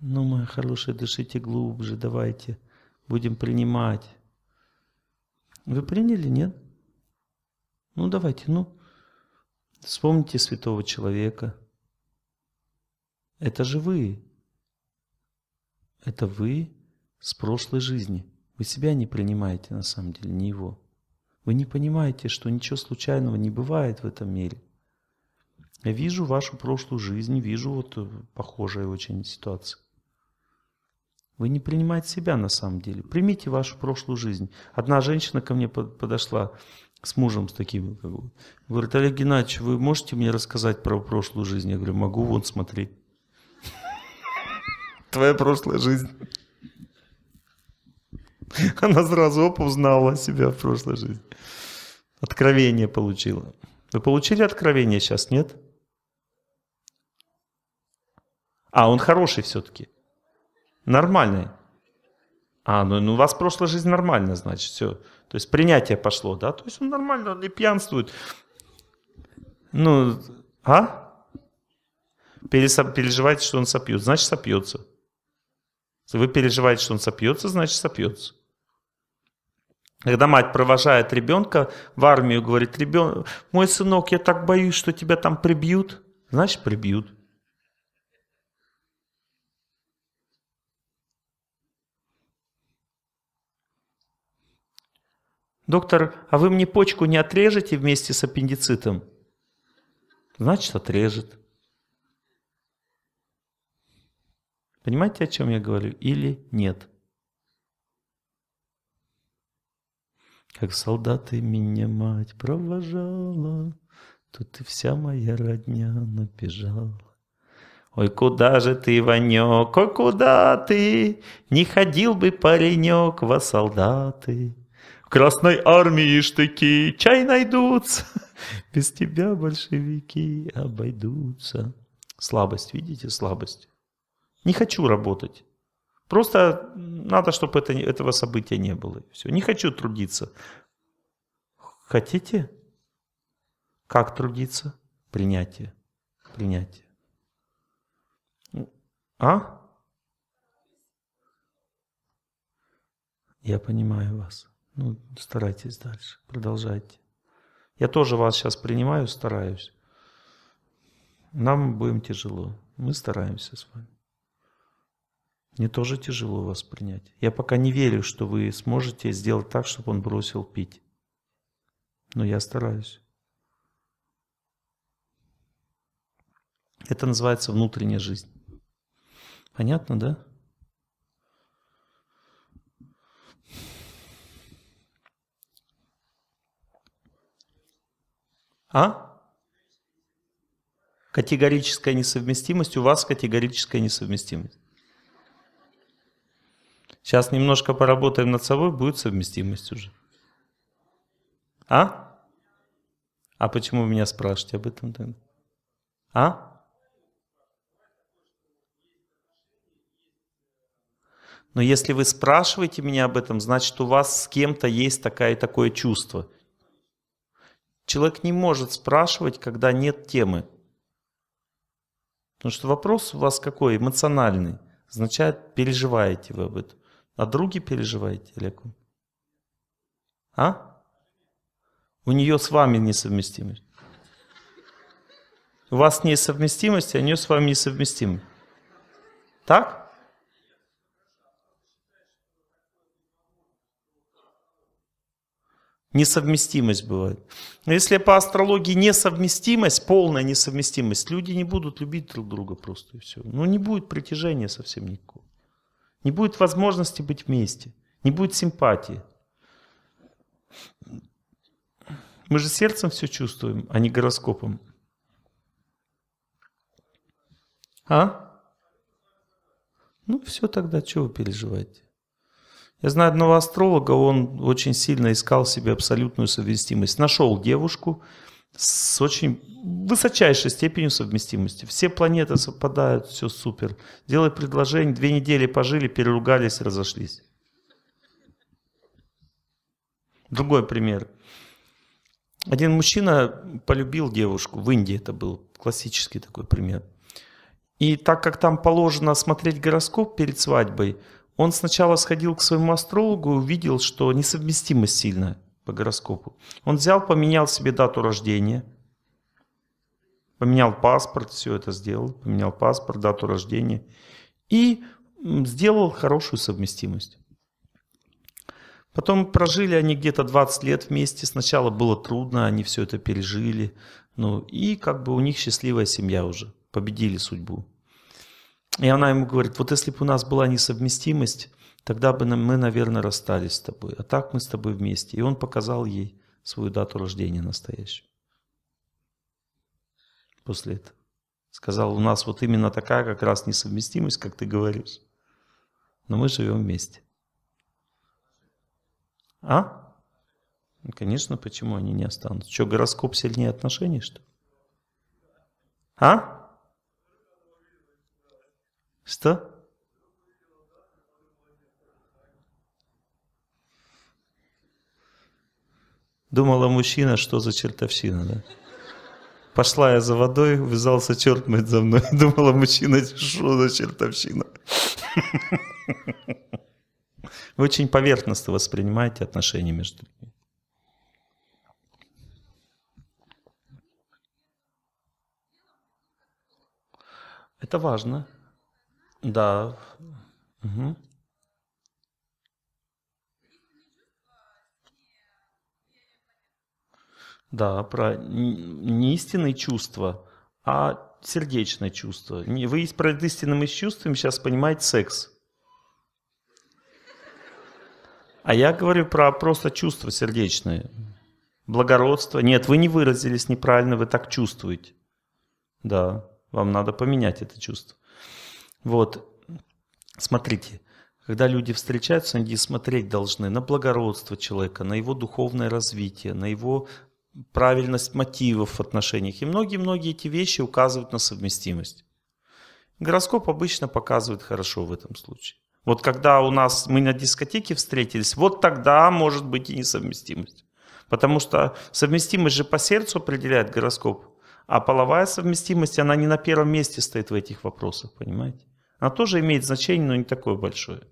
Ну, моя хорошая, дышите глубже, давайте. Будем принимать. Вы приняли, нет? Ну давайте, ну, вспомните святого человека. Это же вы. Это вы с прошлой жизни. Вы себя не принимаете на самом деле, не его. Вы не понимаете, что ничего случайного не бывает в этом мире. Я вижу вашу прошлую жизнь, вижу вот э, похожие очень ситуации. Вы не принимаете себя на самом деле. Примите вашу прошлую жизнь. Одна женщина ко мне подошла, с мужем, с таким. Как бы. Говорит, Олег Геннадьевич, вы можете мне рассказать про прошлую жизнь? Я говорю, могу, Вон смотри. Твоя прошлая жизнь. Она сразу оп, узнала себя в прошлой жизни. Откровение получила. Вы получили откровение сейчас, нет? А, он хороший все-таки. Нормальный. А, ну, ну у вас прошлая жизнь нормально, значит, все. То есть принятие пошло, да? То есть он нормально, он не пьянствует. Ну, а? Пересо- переживаете, что он сопьет, значит сопьется. Вы переживаете, что он сопьется, значит сопьется. Когда мать провожает ребенка в армию, говорит, ребенок, мой сынок, я так боюсь, что тебя там прибьют. Значит, прибьют. «Доктор, а вы мне почку не отрежете вместе с аппендицитом?» «Значит, отрежет». Понимаете, о чем я говорю? Или нет? Как солдаты меня мать провожала, Тут и вся моя родня набежала. Ой, куда же ты, Ванек, ой, куда ты? Не ходил бы паренек во солдаты. В Красной Армии штыки, чай найдутся. Без тебя большевики обойдутся. Слабость, видите, слабость. Не хочу работать. Просто надо, чтобы это, этого события не было. Все. Не хочу трудиться. Хотите? Как трудиться? Принятие. Принятие. А? Я понимаю вас. Ну, старайтесь дальше, продолжайте. Я тоже вас сейчас принимаю, стараюсь. Нам будем тяжело. Мы стараемся с вами. Мне тоже тяжело вас принять. Я пока не верю, что вы сможете сделать так, чтобы он бросил пить. Но я стараюсь. Это называется внутренняя жизнь. Понятно, да? А? Категорическая несовместимость, у вас категорическая несовместимость. Сейчас немножко поработаем над собой, будет совместимость уже. А? А почему вы меня спрашиваете об этом тогда? А? Но если вы спрашиваете меня об этом, значит у вас с кем-то есть такая, такое чувство. Человек не может спрашивать, когда нет темы. Потому что вопрос у вас какой? Эмоциональный. Означает, переживаете вы об этом. А друге переживаете или А? У нее с вами несовместимость. У вас несовместимость, а у нее с вами несовместимость. Так? Несовместимость бывает. Но если по астрологии несовместимость, полная несовместимость, люди не будут любить друг друга просто и все. Ну не будет притяжения совсем никакого. Не будет возможности быть вместе. Не будет симпатии. Мы же сердцем все чувствуем, а не гороскопом. А? Ну все тогда, чего вы переживаете? Я знаю одного астролога, он очень сильно искал себе абсолютную совместимость. Нашел девушку с очень высочайшей степенью совместимости. Все планеты совпадают, все супер. Делает предложение, две недели пожили, переругались, разошлись. Другой пример. Один мужчина полюбил девушку, в Индии это был классический такой пример. И так как там положено смотреть гороскоп перед свадьбой – он сначала сходил к своему астрологу, и увидел, что несовместимость сильная по гороскопу. Он взял, поменял себе дату рождения, поменял паспорт, все это сделал, поменял паспорт, дату рождения и сделал хорошую совместимость. Потом прожили они где-то 20 лет вместе. Сначала было трудно, они все это пережили. Ну и как бы у них счастливая семья уже. Победили судьбу. И она ему говорит, вот если бы у нас была несовместимость, тогда бы мы, наверное, расстались с тобой. А так мы с тобой вместе. И он показал ей свою дату рождения настоящую. После этого. Сказал, у нас вот именно такая как раз несовместимость, как ты говоришь. Но мы живем вместе. А? Ну, конечно, почему они не останутся? Что, гороскоп сильнее отношений, что ли? А? Что? Думала мужчина, что за чертовщина, да? Пошла я за водой, вязался черт мыть за мной. Думала мужчина, что за чертовщина. Вы очень поверхностно воспринимаете отношения между людьми. Это важно. Да. Угу. Да, про не истинные чувства, а сердечное чувство. Вы про истинным чувством сейчас понимаете секс. А я говорю про просто чувства сердечные. Благородство. Нет, вы не выразились неправильно, вы так чувствуете. Да, вам надо поменять это чувство. Вот, смотрите, когда люди встречаются, они смотреть должны на благородство человека, на его духовное развитие, на его правильность мотивов в отношениях. И многие-многие эти вещи указывают на совместимость. Гороскоп обычно показывает хорошо в этом случае. Вот когда у нас мы на дискотеке встретились, вот тогда может быть и несовместимость. Потому что совместимость же по сердцу определяет гороскоп, а половая совместимость, она не на первом месте стоит в этих вопросах, понимаете? Она тоже имеет значение, но не такое большое.